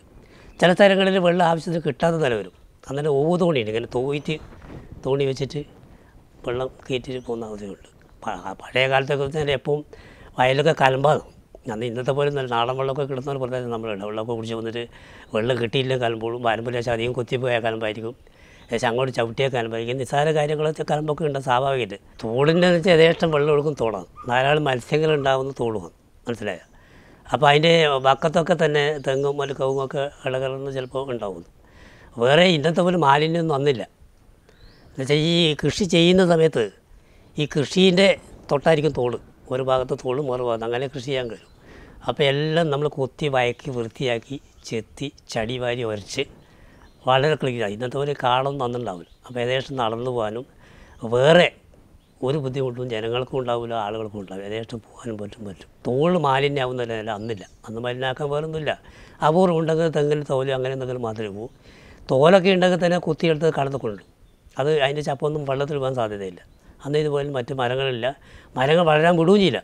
ചില സ്ഥലങ്ങളിൽ വെള്ളം ആവശ്യത്തിന് കിട്ടാത്ത നില വരും അങ്ങനെ ഓവ് തോണിയുണ്ട് ഇങ്ങനെ തോയിറ്റ് തോണി വെച്ചിട്ട് വെള്ളം കയറ്റിട്ട് പോകുന്ന അവസ്ഥയുണ്ട് പഴയ കാലത്തൊക്കെ വെച്ചാൽ എപ്പോഴും വയലൊക്കെ കലമ്പാകും അന്ന് ഇന്നത്തെ പോലെ നല്ല നാടൻ വെള്ളമൊക്കെ കിട്ടുന്ന ഒരു പ്രദേശം നമ്മളുണ്ട് വെള്ളമൊക്കെ കുടിച്ച് വന്നിട്ട് വെള്ളം കിട്ടിയില്ല കലമ്പോഴും പാരമ്പര്യ അധികം കുത്തിപ്പോയ കലമ്പായിരിക്കും ഏകദേശം അങ്ങോട്ട് ചവിട്ടിയ കലമ്പായിരിക്കും നിസ്സാര കാര്യങ്ങളൊക്കെ കലമ്പൊക്കെ ഉണ്ട് സ്വാഭാവികമായിട്ട് തോടിൻ്റെ എന്ന് വെച്ചാൽ യഥേഷ്ടം വെള്ളം ഒഴുക്കും തോടാണ് ധാരാളം മത്സ്യങ്ങൾ ഉണ്ടാകുന്ന തോടുമാണ് മനസ്സിലായോ അപ്പോൾ അതിൻ്റെ വക്കത്തൊക്കെ തന്നെ തെങ്ങും മലക്കവും ഒക്കെ ഇളകലർന്ന് ചിലപ്പോൾ ഉണ്ടാകുന്നു വേറെ ഇന്നത്തെ പോലെ മാലിന്യമൊന്നും വന്നില്ല എന്നുവെച്ചാൽ ഈ കൃഷി ചെയ്യുന്ന സമയത്ത് ഈ കൃഷീൻ്റെ തൊട്ടായിരിക്കും തോട് ഒരു ഭാഗത്ത് തോളും ഭാഗത്ത് അങ്ങനെ കൃഷി ചെയ്യാൻ കഴിയും അപ്പോൾ എല്ലാം നമ്മൾ കൊത്തി വയക്കി വൃത്തിയാക്കി ചെത്തി ചടി വാരി ഒരച്ച് വളരെ ക്ലീനായി ഇന്നത്തെ പോലെ കാളൊന്നും തന്നിട്ടുണ്ടാവില്ല അപ്പോൾ ഏകദേശം നടന്നു പോകാനും വേറെ ഒരു ബുദ്ധിമുട്ടും ജനങ്ങൾക്കും ഉണ്ടാവില്ല ആളുകൾക്കും ഉണ്ടാവില്ല ഏകദേശം പോകാനും പറ്റും പറ്റും തോൾ മാലിന്യാവുന്ന നില അന്നില്ല അന്ന് മാലിന്യാക്കാൻ വേറൊന്നുമില്ല അപൂർവം ഉണ്ടെങ്കിൽ തെങ്ങിൽ തോല് അങ്ങനെ എന്തെങ്കിലും മാത്രമേ പോകൂ തോലൊക്കെ ഉണ്ടെങ്കിൽ തന്നെ കുത്തിയെടുത്ത് കടന്നു കൊണ്ടു അത് അതിൻ്റെ ചപ്പൊന്നും വെള്ളത്തിൽ പോകാൻ സാധ്യതയില്ല അന്ന് ഇതുപോലെ മറ്റ് മരങ്ങളില്ല മരങ്ങൾ വളരാൻ വിടുകയും ചെയ്യില്ല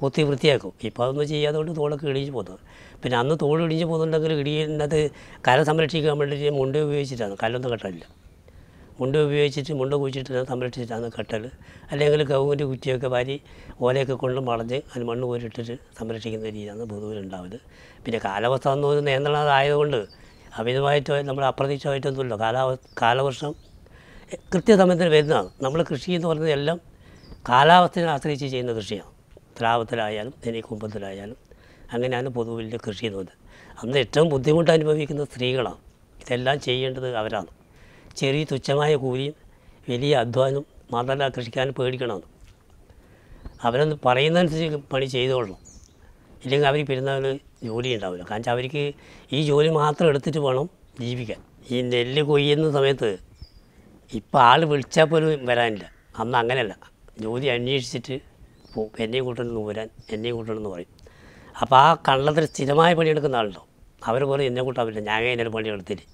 കൊത്തി വൃത്തിയാക്കും ഇപ്പോൾ അതൊന്നും ചെയ്യാതുകൊണ്ട് തോളൊക്കെ ഇടിച്ച് പോകുന്നത് പിന്നെ അന്ന് തോൾ ഇടിച്ച് പോകുന്നുണ്ടെങ്കിൽ ഇടിയിനകത്ത് കര സംരക്ഷിക്കാൻ വേണ്ടിയിട്ട് മുണ്ട ഉപയോഗിച്ചിട്ടാണ് കല്ലൊന്നും കെട്ടലില്ല മുണ്ട ഉപയോഗിച്ചിട്ട് മുണ്ട കുഴിച്ചിട്ട് സംരക്ഷിച്ചിട്ടാണ് കെട്ടൽ അല്ലെങ്കിൽ ഗവൺമെൻറ് കുറ്റിയൊക്കെ വാരി ഓലയൊക്കെ കൊണ്ട് വളഞ്ഞ് അതിന് മണ്ണ് പോരിട്ടിട്ട് സംരക്ഷിക്കുന്ന രീതിയാണ് പൊതുവിലുണ്ടാവുന്നത് പിന്നെ കാലാവസ്ഥ എന്ന് പറയുന്നത് നിയന്ത്രണമായതുകൊണ്ട് അമിതമായിട്ടോ നമ്മൾ അപ്രതീക്ഷിതമായിട്ടൊന്നുമില്ല കാലാവ കാലവർഷം കൃത്യസമയത്തിന് വരുന്നതാണ് നമ്മൾ കൃഷി എന്ന് പറയുന്നത് എല്ലാം കാലാവസ്ഥയെ ആശ്രയിച്ച് ചെയ്യുന്ന കൃഷിയാണ് സ്രാവത്തിലായാലും ധനികുംഭത്തിലായാലും അങ്ങനെയാണ് പൊതുവിൽ കൃഷി ചെയ്യുന്നത് അന്ന് ഏറ്റവും ബുദ്ധിമുട്ട് അനുഭവിക്കുന്ന സ്ത്രീകളാണ് ഇതെല്ലാം ചെയ്യേണ്ടത് അവരാണ് ചെറിയ തുച്ഛമായ കൂലിയും വലിയ അധ്വാനം മാത്രമല്ല കൃഷിക്കാരൻ പേടിക്കണമെന്ന് അവരൊന്ന് പറയുന്നതനുസരിച്ച് പണി ചെയ്തോളണം ഇല്ലെങ്കിൽ അവർ പെരുന്നാൾ ജോലി ഉണ്ടാവില്ല കാരണം അവർക്ക് ഈ ജോലി മാത്രം എടുത്തിട്ട് വേണം ജീവിക്കാൻ ഈ നെല്ല് കൊയ്യുന്ന സമയത്ത് ഇപ്പോൾ ആൾ വിളിച്ചാൽ പോലും വരാനില്ല അന്ന് അങ്ങനെയല്ല ജോലി അന്വേഷിച്ചിട്ട് പോവും എന്നെയും കൂട്ടണം നൂരാൻ എന്നെയും പറയും അപ്പോൾ ആ കള്ളത്തിൽ സ്ഥിരമായ പണിയെടുക്കുന്ന ആളുണ്ടോ അവർ പറയും എന്നെ കൂട്ടാവില്ല ഞാൻ പണി പണിയെടുത്തിട്ട്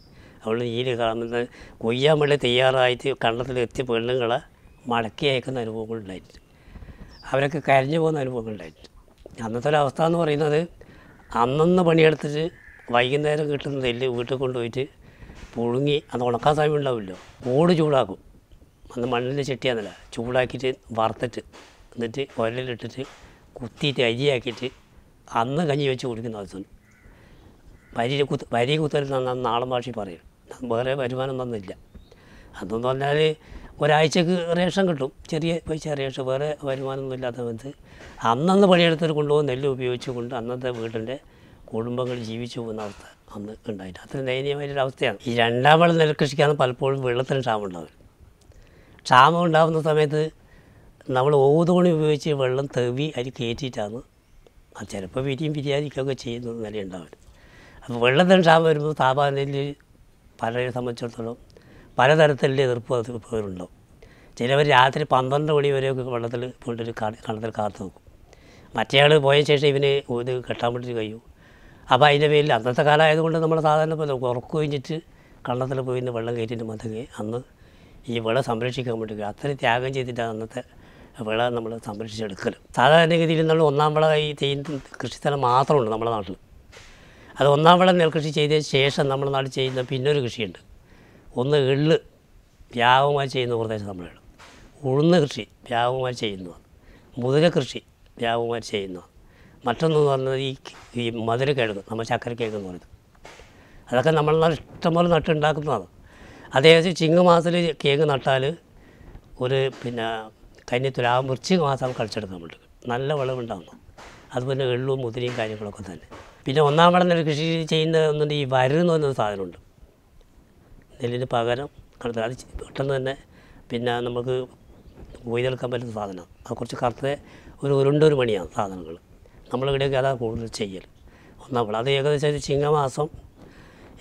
അവളുടെ ഈ കാണുന്നത് കൊയ്യാൻ വേണ്ടി തയ്യാറായിട്ട് കള്ളത്തിൽ എത്തി പെണ്ണുങ്ങളെ മടക്കി അയക്കുന്ന ഉണ്ടായിട്ടുണ്ട് അവരൊക്കെ കരഞ്ഞു പോകുന്ന ഉണ്ടായിട്ടുണ്ട് അന്നത്തെ ഒരു അവസ്ഥ എന്ന് പറയുന്നത് അന്നന്ന് പണിയെടുത്തിട്ട് വൈകുന്നേരം കിട്ടുന്ന നെല്ല് വീട്ടിൽ കൊണ്ടുപോയിട്ട് പുഴുങ്ങി അത് ഉണക്കാൻ സമയം ഉണ്ടാവില്ലോ ഓട് ചൂടാക്കും അന്ന് മണ്ണിൻ്റെ ചെട്ടിയാന്നല്ല ചൂടാക്കിയിട്ട് വറുത്തിട്ട് എന്നിട്ട് ഒരലിട്ടിട്ട് കുത്തിയിട്ട് അരിയാക്കിയിട്ട് അന്ന് കഞ്ഞി വെച്ച് കുടിക്കുന്ന ദിവസം വരി കുത്ത് വരി കുത്തരുന്ന നാളം ഭാഷ പറയും വേറെ വരുമാനം തന്നില്ല അതെന്ന് പറഞ്ഞാൽ ഒരാഴ്ചക്ക് റേഷൻ കിട്ടും ചെറിയ പൈസ റേഷൻ വേറെ വരുമാനമൊന്നും ഇല്ലാത്തവർക്ക് അന്നന്ന് പണിയെടുത്തിട്ട് കൊണ്ടുപോകും നെല്ല് ഉപയോഗിച്ച് കൊണ്ട് അന്നത്തെ വീടിൻ്റെ കുടുംബങ്ങൾ ജീവിച്ചു പോകുന്ന അവസ്ഥ അന്ന് ഉണ്ടായിട്ട് അത്ര ഒരു അവസ്ഥയാണ് ഈ രണ്ടാം വെള്ളം നെൽകൃഷിക്കാണ് പലപ്പോഴും വെള്ളത്തിന് ക്ഷാമം ഉണ്ടാവുന്നത് ക്ഷാമം ഉണ്ടാകുന്ന സമയത്ത് നമ്മൾ ഓതോണി ഉപയോഗിച്ച് വെള്ളം തെവി അരി കയറ്റിയിട്ടാണ് ആ ചിലപ്പോൾ വിരിയും വിരിയാതിരിക്കുകയൊക്കെ ചെയ്യുന്ന നില ഉണ്ടാവില്ല അപ്പോൾ വെള്ളത്തിന് ക്ഷാമം വരുമ്പോൾ താപനില പലരെ സംബന്ധിച്ചിടത്തോളം പലതരത്തിലുള്ള എതിർപ്പ് എതിർപ്പുകളുണ്ടാവും ചിലവർ രാത്രി പന്ത്രണ്ട് മണി വരെയൊക്കെ വെള്ളത്തിൽ കൊണ്ടൊരു കണ്ടത്തിൽ കാത്തു നോക്കും മറ്റേയാൾ പോയ ശേഷം ഇവന് ഇത് കെട്ടാൻ വേണ്ടിയിട്ട് കഴിയും അപ്പോൾ അതിൻ്റെ പേരിൽ അന്നത്തെ കാലമായതുകൊണ്ട് നമ്മൾ സാധാരണ പോലെ ഉറക്കു കഴിഞ്ഞിട്ട് കണ്ടത്തിൽ പോയി വെള്ളം കയറ്റിയിട്ട് മതങ്ങി അന്ന് ഈ വിള സംരക്ഷിക്കാൻ വേണ്ടി അത്രയും ത്യാഗം ചെയ്തിട്ടാണ് അന്നത്തെ വിള നമ്മൾ സംരക്ഷിച്ചെടുക്കൽ സാധാരണഗതിയിൽ നമ്മൾ ഒന്നാം വിള ഈ ചെയ്യുന്ന കൃഷിസ്ഥലം മാത്രമുണ്ട് നമ്മുടെ നാട്ടിൽ അത് ഒന്നാം വിള നെൽകൃഷി ചെയ്തതിന് ശേഷം നമ്മുടെ നാട്ടിൽ ചെയ്യുന്ന പിന്നൊരു കൃഷിയുണ്ട് ഒന്ന് എള്ള് വ്യാപകമായി ചെയ്യുന്ന പ്രദേശം നമ്മളാണ് ഉഴുന്ന കൃഷി വ്യാപകമായി ചെയ്യുന്നത് മുതിര കൃഷി വ്യാപകമായി ചെയ്യുന്നത് മറ്റൊന്നെന്ന് പറഞ്ഞത് ഈ ഈ കിഴങ്ങ് നമ്മൾ ചക്കരക്കിഴങ്ങ് എന്ന് പറയുന്നത് അതൊക്കെ നമ്മൾ ഇഷ്ടംപോലെ നട്ടുണ്ടാക്കുന്നതാണ് അതേപോലെ ചിങ്ങ മാസത്തിൽ കിഴങ്ങ് നട്ടാൽ ഒരു പിന്നെ കഴിഞ്ഞ ആ വൃശ്ചിക മാസം പറ്റും നല്ല വിളവുണ്ടാകുന്നു അതുപോലെ എള്ളും മുതിരയും കാര്യങ്ങളൊക്കെ തന്നെ പിന്നെ ഒന്നാം വടം നെൽ കൃഷി ചെയ്യുന്നതെന്നുണ്ട് ഈ എന്ന് പറയുന്ന സാധനമുണ്ട് നെല്ലിന് പകരം അത് പെട്ടെന്ന് തന്നെ പിന്നെ നമുക്ക് കൊയ്തെടുക്കാൻ പറ്റുന്ന സാധനമാണ് അത് കുറച്ച് കറുത്ത ഒരു ഉരുണ്ടൊരു മണിയാണ് സാധനങ്ങൾ നമ്മളിവിടെയൊക്കെ അതാണ് കൂടുതൽ ചെയ്യൽ ഒന്നാം വളം അത് ഏകദേശം ചിങ്ങമാസം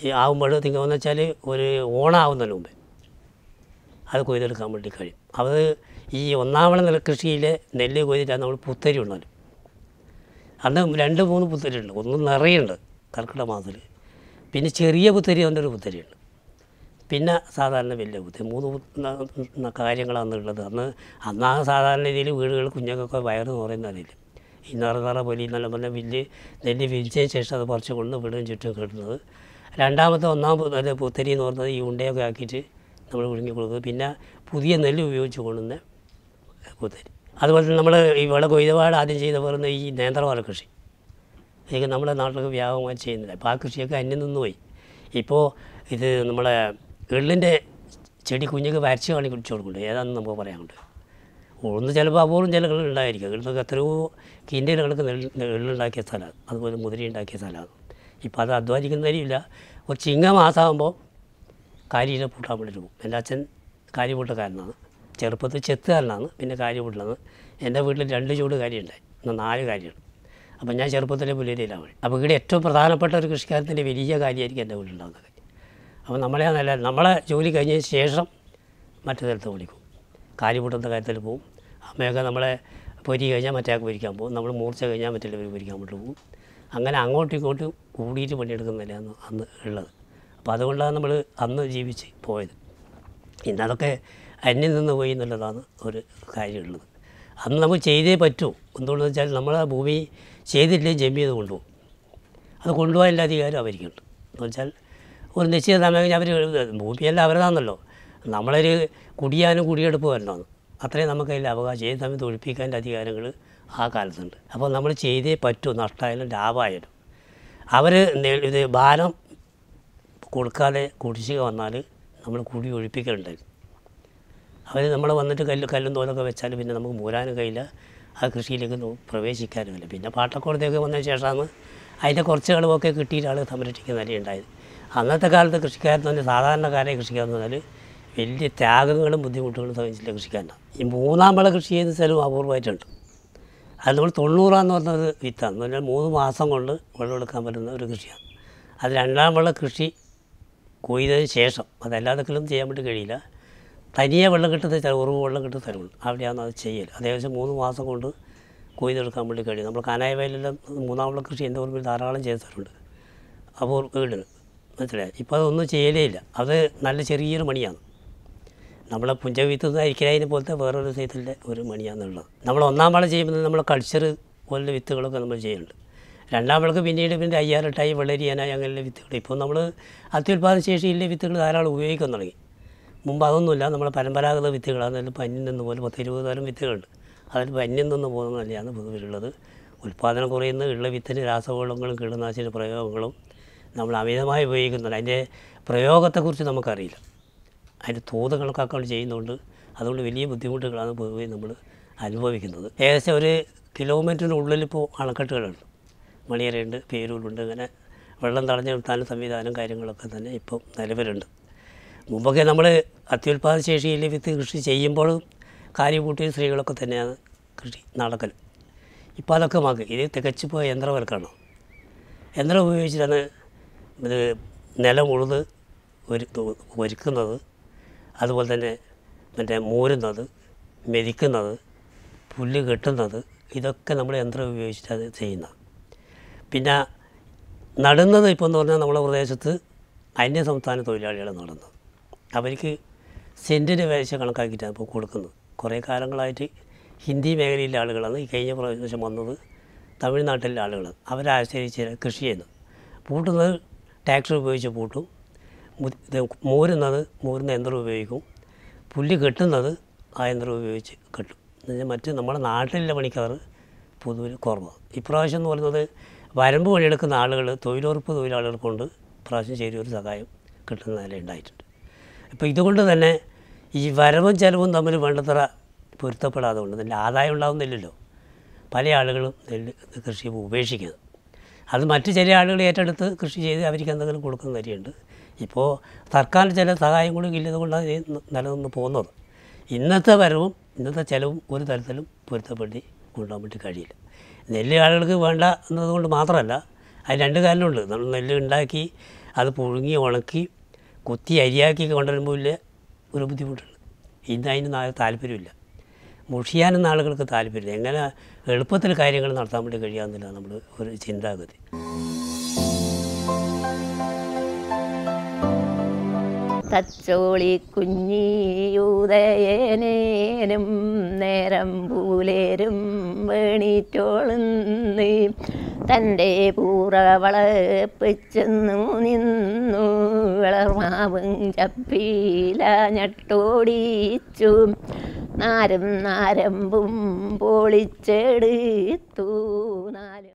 ഈ ആവുമ്പോൾ തിങ്കളെന്ന് വെച്ചാൽ ഒരു ഓണാവുന്നതിന് മുമ്പേ അത് കൊയ്തെടുക്കാൻ വേണ്ടി കഴിയും അത് ഈ ഒന്നാമത് നെൽകൃഷിയിൽ നെല്ല് കൊയ്തിട്ടാണ് നമ്മൾ പുത്തരി ഉണ്ണൽ അന്ന് രണ്ട് മൂന്ന് പുത്തരിയുണ്ട് ഒന്ന് നിറയുണ്ട് കർക്കിട മാസത്തിൽ പിന്നെ ചെറിയ പുത്തരി അതിൻ്റെ ഒരു പുത്തരിയുണ്ട് പിന്നെ സാധാരണ വലിയ പുത്തരി മൂന്ന് കാര്യങ്ങളാണ് ഉള്ളത് അന്ന് അന്നാ സാധാരണ രീതിയിൽ വീടുകൾ കുഞ്ഞുങ്ങൾക്കൊക്കെ വയറ് നിറയുന്നതില്ല ഈ നിറ നിറ പൊലി നല്ല പറഞ്ഞ വലിയ നെല്ല് വിരിച്ചതിന് ശേഷം അത് പറിച്ച് കൊണ്ട് വീടും ചുറ്റും കിട്ടുന്നത് രണ്ടാമത്തെ ഒന്നാം പുത്തരി എന്ന് പറഞ്ഞത് ഈ ഉണ്ടയൊക്കെ ആക്കിയിട്ട് നമ്മൾ വിഴുങ്ങി കൊടുക്കുന്നത് പിന്നെ പുതിയ നെല്ല് ഉപയോഗിച്ച് കൊണ്ടുവന്ന് കൂത്തേരി അതുപോലെ തന്നെ നമ്മൾ ഈ വിള കൊയ്തപാട് ആദ്യം ചെയ്ത പറയുന്ന ഈ നേന്ത്രവാള കൃഷി ഇതൊക്കെ നമ്മുടെ നാട്ടിലൊക്കെ വ്യാപകമായി ചെയ്യുന്നില്ല അപ്പോൾ ആ കൃഷിയൊക്കെ അന്യം നിന്നുപോയി ഇപ്പോൾ ഇത് നമ്മളെ എള്ളിൻ്റെ ചെടി കുഞ്ഞൊക്കെ വരച്ച് കാണി കുടിച്ചു കൊടുക്കുന്നുണ്ട് ഏതാണെന്ന് നമുക്ക് പറയാനുണ്ട് ഉഴുന്ന് ചിലപ്പോൾ അപൂർവം ചില ഉണ്ടായിരിക്കും എള്ളൊക്കെ എത്രയോ കിൻ്റെ കിടക്കുന്ന എള്ളുണ്ടാക്കിയ സ്ഥലമാണ് അതുപോലെ മുതിരി ഉണ്ടാക്കിയ സ്ഥലമാണ് ഇപ്പോൾ അത് അധ്വാനിക്കുന്നതിനില്ല ഒരു ചിങ്ങ മാസമാകുമ്പോൾ കാരിയിലെ പൂട്ടാൻ വേണ്ടിയിട്ട് പോകും എൻ്റെ അച്ഛൻ കാരി പൂട്ടക്കാരനാണ് ചെറുപ്പത്തിൽ ചെത്തുകാരനാണ് പിന്നെ കാര്യമുള്ളതാണ് എൻ്റെ വീട്ടിൽ രണ്ട് ചൂട് കാര്യമുണ്ട് ഇന്ന് നാല് കാര്യമാണ് അപ്പം ഞാൻ ചെറുപ്പത്തിലെ പുലിയിലാണ് അപ്പോൾ ഇവിടെ ഏറ്റവും പ്രധാനപ്പെട്ട ഒരു കൃഷിക്കാരത്തിൻ്റെ വലിയ കാര്യമായിരിക്കും എൻ്റെ വീട്ടിലുണ്ടാകുന്ന അപ്പോൾ നമ്മളെ നല്ല നമ്മളെ ജോലി കഴിഞ്ഞതിന് ശേഷം മറ്റു തരത്തിൽ വിളിക്കും കാലിപൂട്ടുന്ന കാര്യത്തിൽ പോവും അമ്മയൊക്കെ നമ്മളെ പൊരി കഴിഞ്ഞാൽ മറ്റേക്ക് പൊരിക്കാൻ പോകും നമ്മൾ മൂർച്ച കഴിഞ്ഞാൽ മറ്റുള്ളവർ പൊരിക്കാൻ വേണ്ടി പോകും അങ്ങനെ അങ്ങോട്ടും ഇങ്ങോട്ടും കൂടിയിട്ട് പണിയെടുക്കുന്നതല്ലാന്ന് അന്ന് ഉള്ളത് അപ്പോൾ അതുകൊണ്ടാണ് നമ്മൾ അന്ന് ജീവിച്ച് പോയത് ഇന്നതൊക്കെ അന്യം നിന്ന് പോയി എന്നുള്ളതാണ് ഒരു കാര്യമുള്ളത് അന്ന് നമുക്ക് ചെയ്തേ പറ്റൂ എന്തുകൊണ്ടെന്ന് വെച്ചാൽ നമ്മൾ ആ ഭൂമി ചെയ്തില്ലേ ജമി ചെയ്ത് കൊണ്ടുപോകും അത് കൊണ്ടുപോകാൻ എല്ലാ അധികാരം അവർക്കുണ്ട് എന്ന് വെച്ചാൽ ഒരു നിശ്ചിത സമയം അവർ ഭൂമിയെല്ലാം അവരതാണല്ലോ നമ്മളൊരു കുടിയാനും കുടിയെടുപ്പുമല്ലോ അത്രയും നമുക്കതിൽ അവകാശം ഏത് സമയത്ത് ഒഴിപ്പിക്കാൻ്റെ അധികാരങ്ങൾ ആ കാലത്തുണ്ട് അപ്പോൾ നമ്മൾ ചെയ്തേ പറ്റൂ നഷ്ടമായാലും ലാഭമായാലും അവർ ഇത് ഭാരം കൊടുക്കാതെ കുടിശ്ശിക വന്നാൽ നമ്മൾ കുടി ഒഴിപ്പിക്കലുണ്ടായിരുന്നു അവർ നമ്മൾ വന്നിട്ട് കല്ല് കല്ലും തോലൊക്കെ വെച്ചാൽ പിന്നെ നമുക്ക് മൂരാനും കയ്യില്ല ആ കൃഷിയിലേക്ക് പ്രവേശിക്കാനുമില്ല പിന്നെ പാട്ടക്കുളത്തേക്ക് വന്നതിന് ശേഷമാണ് അതിൻ്റെ കുറച്ച് കളവൊക്കെ കിട്ടിയിട്ടാണ് സംരക്ഷിക്കുന്ന ഉണ്ടായത് അന്നത്തെ കാലത്ത് കൃഷിക്കാരെന്ന് പറഞ്ഞാൽ സാധാരണക്കാരെ കൃഷിക്കാരെന്ന് പറഞ്ഞാൽ വലിയ ത്യാഗങ്ങളും ബുദ്ധിമുട്ടുകളും സഹിച്ചില്ല കൃഷിക്കാരനാണ് ഈ മൂന്നാം വിള കൃഷി ചെയ്യുന്ന സ്ഥലവും അപൂർവമായിട്ടുണ്ട് അത് നമ്മൾ തൊണ്ണൂറാന്ന് പറഞ്ഞത് വിത്താന്ന് പറഞ്ഞാൽ മൂന്ന് മാസം കൊണ്ട് വിളവെടുക്കാൻ പറ്റുന്ന ഒരു കൃഷിയാണ് അത് രണ്ടാം വിള കൃഷി കൊയ്തതിന് ശേഷം അതല്ലാതൊക്കെ ചെയ്യാൻ വേണ്ടി കഴിയില്ല തനിയെ വെള്ളം കിട്ടുന്ന ചില ഉറവ് വെള്ളം കിട്ടുന്ന സ്ഥലമുണ്ട് അവിടെയാണ് അത് ചെയ്യൽ അതേകദേശം മൂന്ന് മാസം കൊണ്ട് കൊയ്തെടുക്കാൻ വേണ്ടി കഴിയും നമ്മൾ കാനായ വയലെല്ലാം മൂന്നാമുള്ള കൃഷി എൻ്റെ ഓർമ്മയിൽ ധാരാളം ചെയ്ത സ്ഥലമുണ്ട് അപ്പോൾ വീട് മനസ്സിലായി ഇപ്പോൾ അതൊന്നും ചെയ്യലേ ഇല്ല അത് നല്ല ചെറിയൊരു മണിയാണ് നമ്മളെ പുഞ്ചവിത്ത് അരിക്കലായതിനെ പോലത്തെ വേറൊരു സൈത്തിൻ്റെ ഒരു മണിയാണെന്നുള്ളത് നമ്മൾ ഒന്നാം വളം ചെയ്യുമ്പോൾ നമ്മൾ കൾച്ചർ പോലുള്ള വിത്തുകളൊക്കെ നമ്മൾ ചെയ്യുന്നുണ്ട് രണ്ടാം വിളക്ക് പിന്നീട് പിന്നെ അയ്യാറിട്ടായി വെള്ളരിയാനായി അങ്ങനെയുള്ള വിത്തുകൾ ഇപ്പോൾ നമ്മൾ അത്യുൽപാദന ശേഷിയിലെ വിത്തുകൾ ധാരാളം ഉപയോഗിക്കാൻ തുടങ്ങി മുമ്പ് അതൊന്നുമില്ല നമ്മളെ പരമ്പരാഗത വിത്തുകൾ അതിൽ പഞ്ഞിൽ നിന്ന് പോലെ പത്ത് ഇരുപത് തരം വിത്തുകളുണ്ട് അതിൽ പഞ്ഞിൽ നിന്ന് പോകുന്ന നെല്ലാണ് പൊതുവിലുള്ളത് ഉൽപ്പാദനം കുറയുന്ന ഉള്ള വിത്തിന് രാസവളങ്ങളും കീടനാശിനി പ്രയോഗങ്ങളും നമ്മൾ അമിതമായി ഉപയോഗിക്കുന്നുണ്ട് അതിൻ്റെ പ്രയോഗത്തെക്കുറിച്ച് നമുക്കറിയില്ല അതിൻ്റെ തോത് കണക്കാക്കുകയാണ് ചെയ്യുന്നുണ്ട് അതുകൊണ്ട് വലിയ ബുദ്ധിമുട്ടുകളാണ് പൊതുവെ നമ്മൾ അനുഭവിക്കുന്നത് ഏകദേശം ഒരു കിലോമീറ്ററിനുള്ളിൽ ഇപ്പോൾ അണക്കെട്ടുകളുണ്ട് മണിയറയുണ്ട് പേരൂരുണ്ട് അങ്ങനെ വെള്ളം തടഞ്ഞു നിർത്താനും സംവിധാനം കാര്യങ്ങളൊക്കെ തന്നെ ഇപ്പം നിലവിലുണ്ട് മുമ്പൊക്കെ നമ്മൾ അത്യുൽപാദശേഷിയിൽ വിത്ത് കൃഷി ചെയ്യുമ്പോൾ കൂട്ടിയ സ്ത്രീകളൊക്കെ തന്നെയാണ് കൃഷി നടക്കൽ ഇപ്പോൾ അതൊക്കെ മാക്ക് ഇത് പോയ യന്ത്രവൽക്കരണം യന്ത്രം ഉപയോഗിച്ചിട്ടാണ് ഇത് നിലം ഉഴുത് ഒരു ഒരുക്കുന്നത് അതുപോലെ തന്നെ മറ്റേ മൂരുന്നത് മെതിക്കുന്നത് പുല്ല് കെട്ടുന്നത് ഇതൊക്കെ നമ്മൾ യന്ത്രം ഉപയോഗിച്ചിട്ടാണ് ചെയ്യുന്നത് പിന്നെ നടുന്നത് ഇപ്പോൾ എന്ന് പറഞ്ഞാൽ നമ്മുടെ പ്രദേശത്ത് അന്യ സംസ്ഥാന തൊഴിലാളികൾ നടുന്നത് അവർക്ക് സെൻറ്റിന് വേശം കണക്കാക്കിയിട്ടാണ് ഇപ്പോൾ കൊടുക്കുന്നത് കുറേ കാലങ്ങളായിട്ട് ഹിന്ദി മേഖലയിലെ ആളുകളാണ് ഈ കഴിഞ്ഞ പ്രാവശ്യം വന്നത് തമിഴ്നാട്ടിലെ ആളുകൾ അവരാശ്രയിച്ച് കൃഷി ചെയ്യുന്നു പൂട്ടുന്നത് ട്രാക്ടർ ഉപയോഗിച്ച് പൂട്ടും മൂരുന്നത് മൂരുന്ന യന്ത്രം ഉപയോഗിക്കും പുല്ല് കെട്ടുന്നത് ആ യന്ത്രം ഉപയോഗിച്ച് കെട്ടും എന്നുവെച്ചാൽ മറ്റ് നമ്മുടെ നാട്ടിലെ പണിക്കാർ പൊതുവിൽ കുറവാണ് ഇപ്രാവശ്യം എന്ന് പറയുന്നത് വരമ്പ് പണിയെടുക്കുന്ന ആളുകൾ തൊഴിലുറപ്പ് കൊണ്ട് പ്രാവശ്യം ചെറിയൊരു സഹായം കിട്ടുന്ന നില ഉണ്ടായിട്ടുണ്ട് അപ്പോൾ ഇതുകൊണ്ട് തന്നെ ഈ വരവും ചെലവും തമ്മിൽ വേണ്ടത്ര പൊരുത്തപ്പെടാതെ കൊണ്ട് നല്ല ആദായം ഉണ്ടാകുന്നില്ലല്ലോ പല ആളുകളും നെല്ല് കൃഷി ഉപേക്ഷിക്കുന്നത് അത് മറ്റ് ചില ആളുകൾ ഏറ്റെടുത്ത് കൃഷി ചെയ്ത് അവർക്ക് എന്തെങ്കിലും കൊടുക്കുന്ന കാര്യമുണ്ട് ഇപ്പോൾ സർക്കാർ ചില സഹായം കൂടി ഇല്ലത് കൊണ്ടാണ് നിലനിന്ന് പോകുന്നത് ഇന്നത്തെ വരവും ഇന്നത്തെ ചിലവും ഒരു തരത്തിലും പൊരുത്തപ്പെടുത്തി കൊണ്ടുപോകാൻ വേണ്ടി കഴിയില്ല നെല്ല് ആളുകൾക്ക് വേണ്ട എന്നതുകൊണ്ട് മാത്രമല്ല അത് രണ്ട് കാലമുണ്ട് നമ്മൾ നെല്ല് ഉണ്ടാക്കി അത് പുഴുങ്ങി ഉണക്കി കുത്തി അരിയാക്കി കൊണ്ടുവരുമ്പോൾ ഇല്ല ഒരു ബുദ്ധിമുട്ടുണ്ട് ഇന്ന് അതിന് താല്പര്യമില്ല മുഷിയാനൊന്നും ആളുകൾക്ക് താല്പര്യമില്ല എങ്ങനെ എളുപ്പത്തിൽ കാര്യങ്ങൾ നടത്താൻ വേണ്ടി കഴിയാമെന്നില്ല നമ്മൾ ഒരു ചിന്താഗതി തച്ചോളി കുഞ്ഞിയൂതയനേനും നേരം പൂലേരും വേണിറ്റോളും തൻ്റെ പൂറവളപ്പിച്ചെന്നു നിന്നു വിളർമാവും ചപ്പീല ഞട്ടോടിച്ചു നാരും നാരമ്പും പൊളിച്ചെടുത്തു നാലും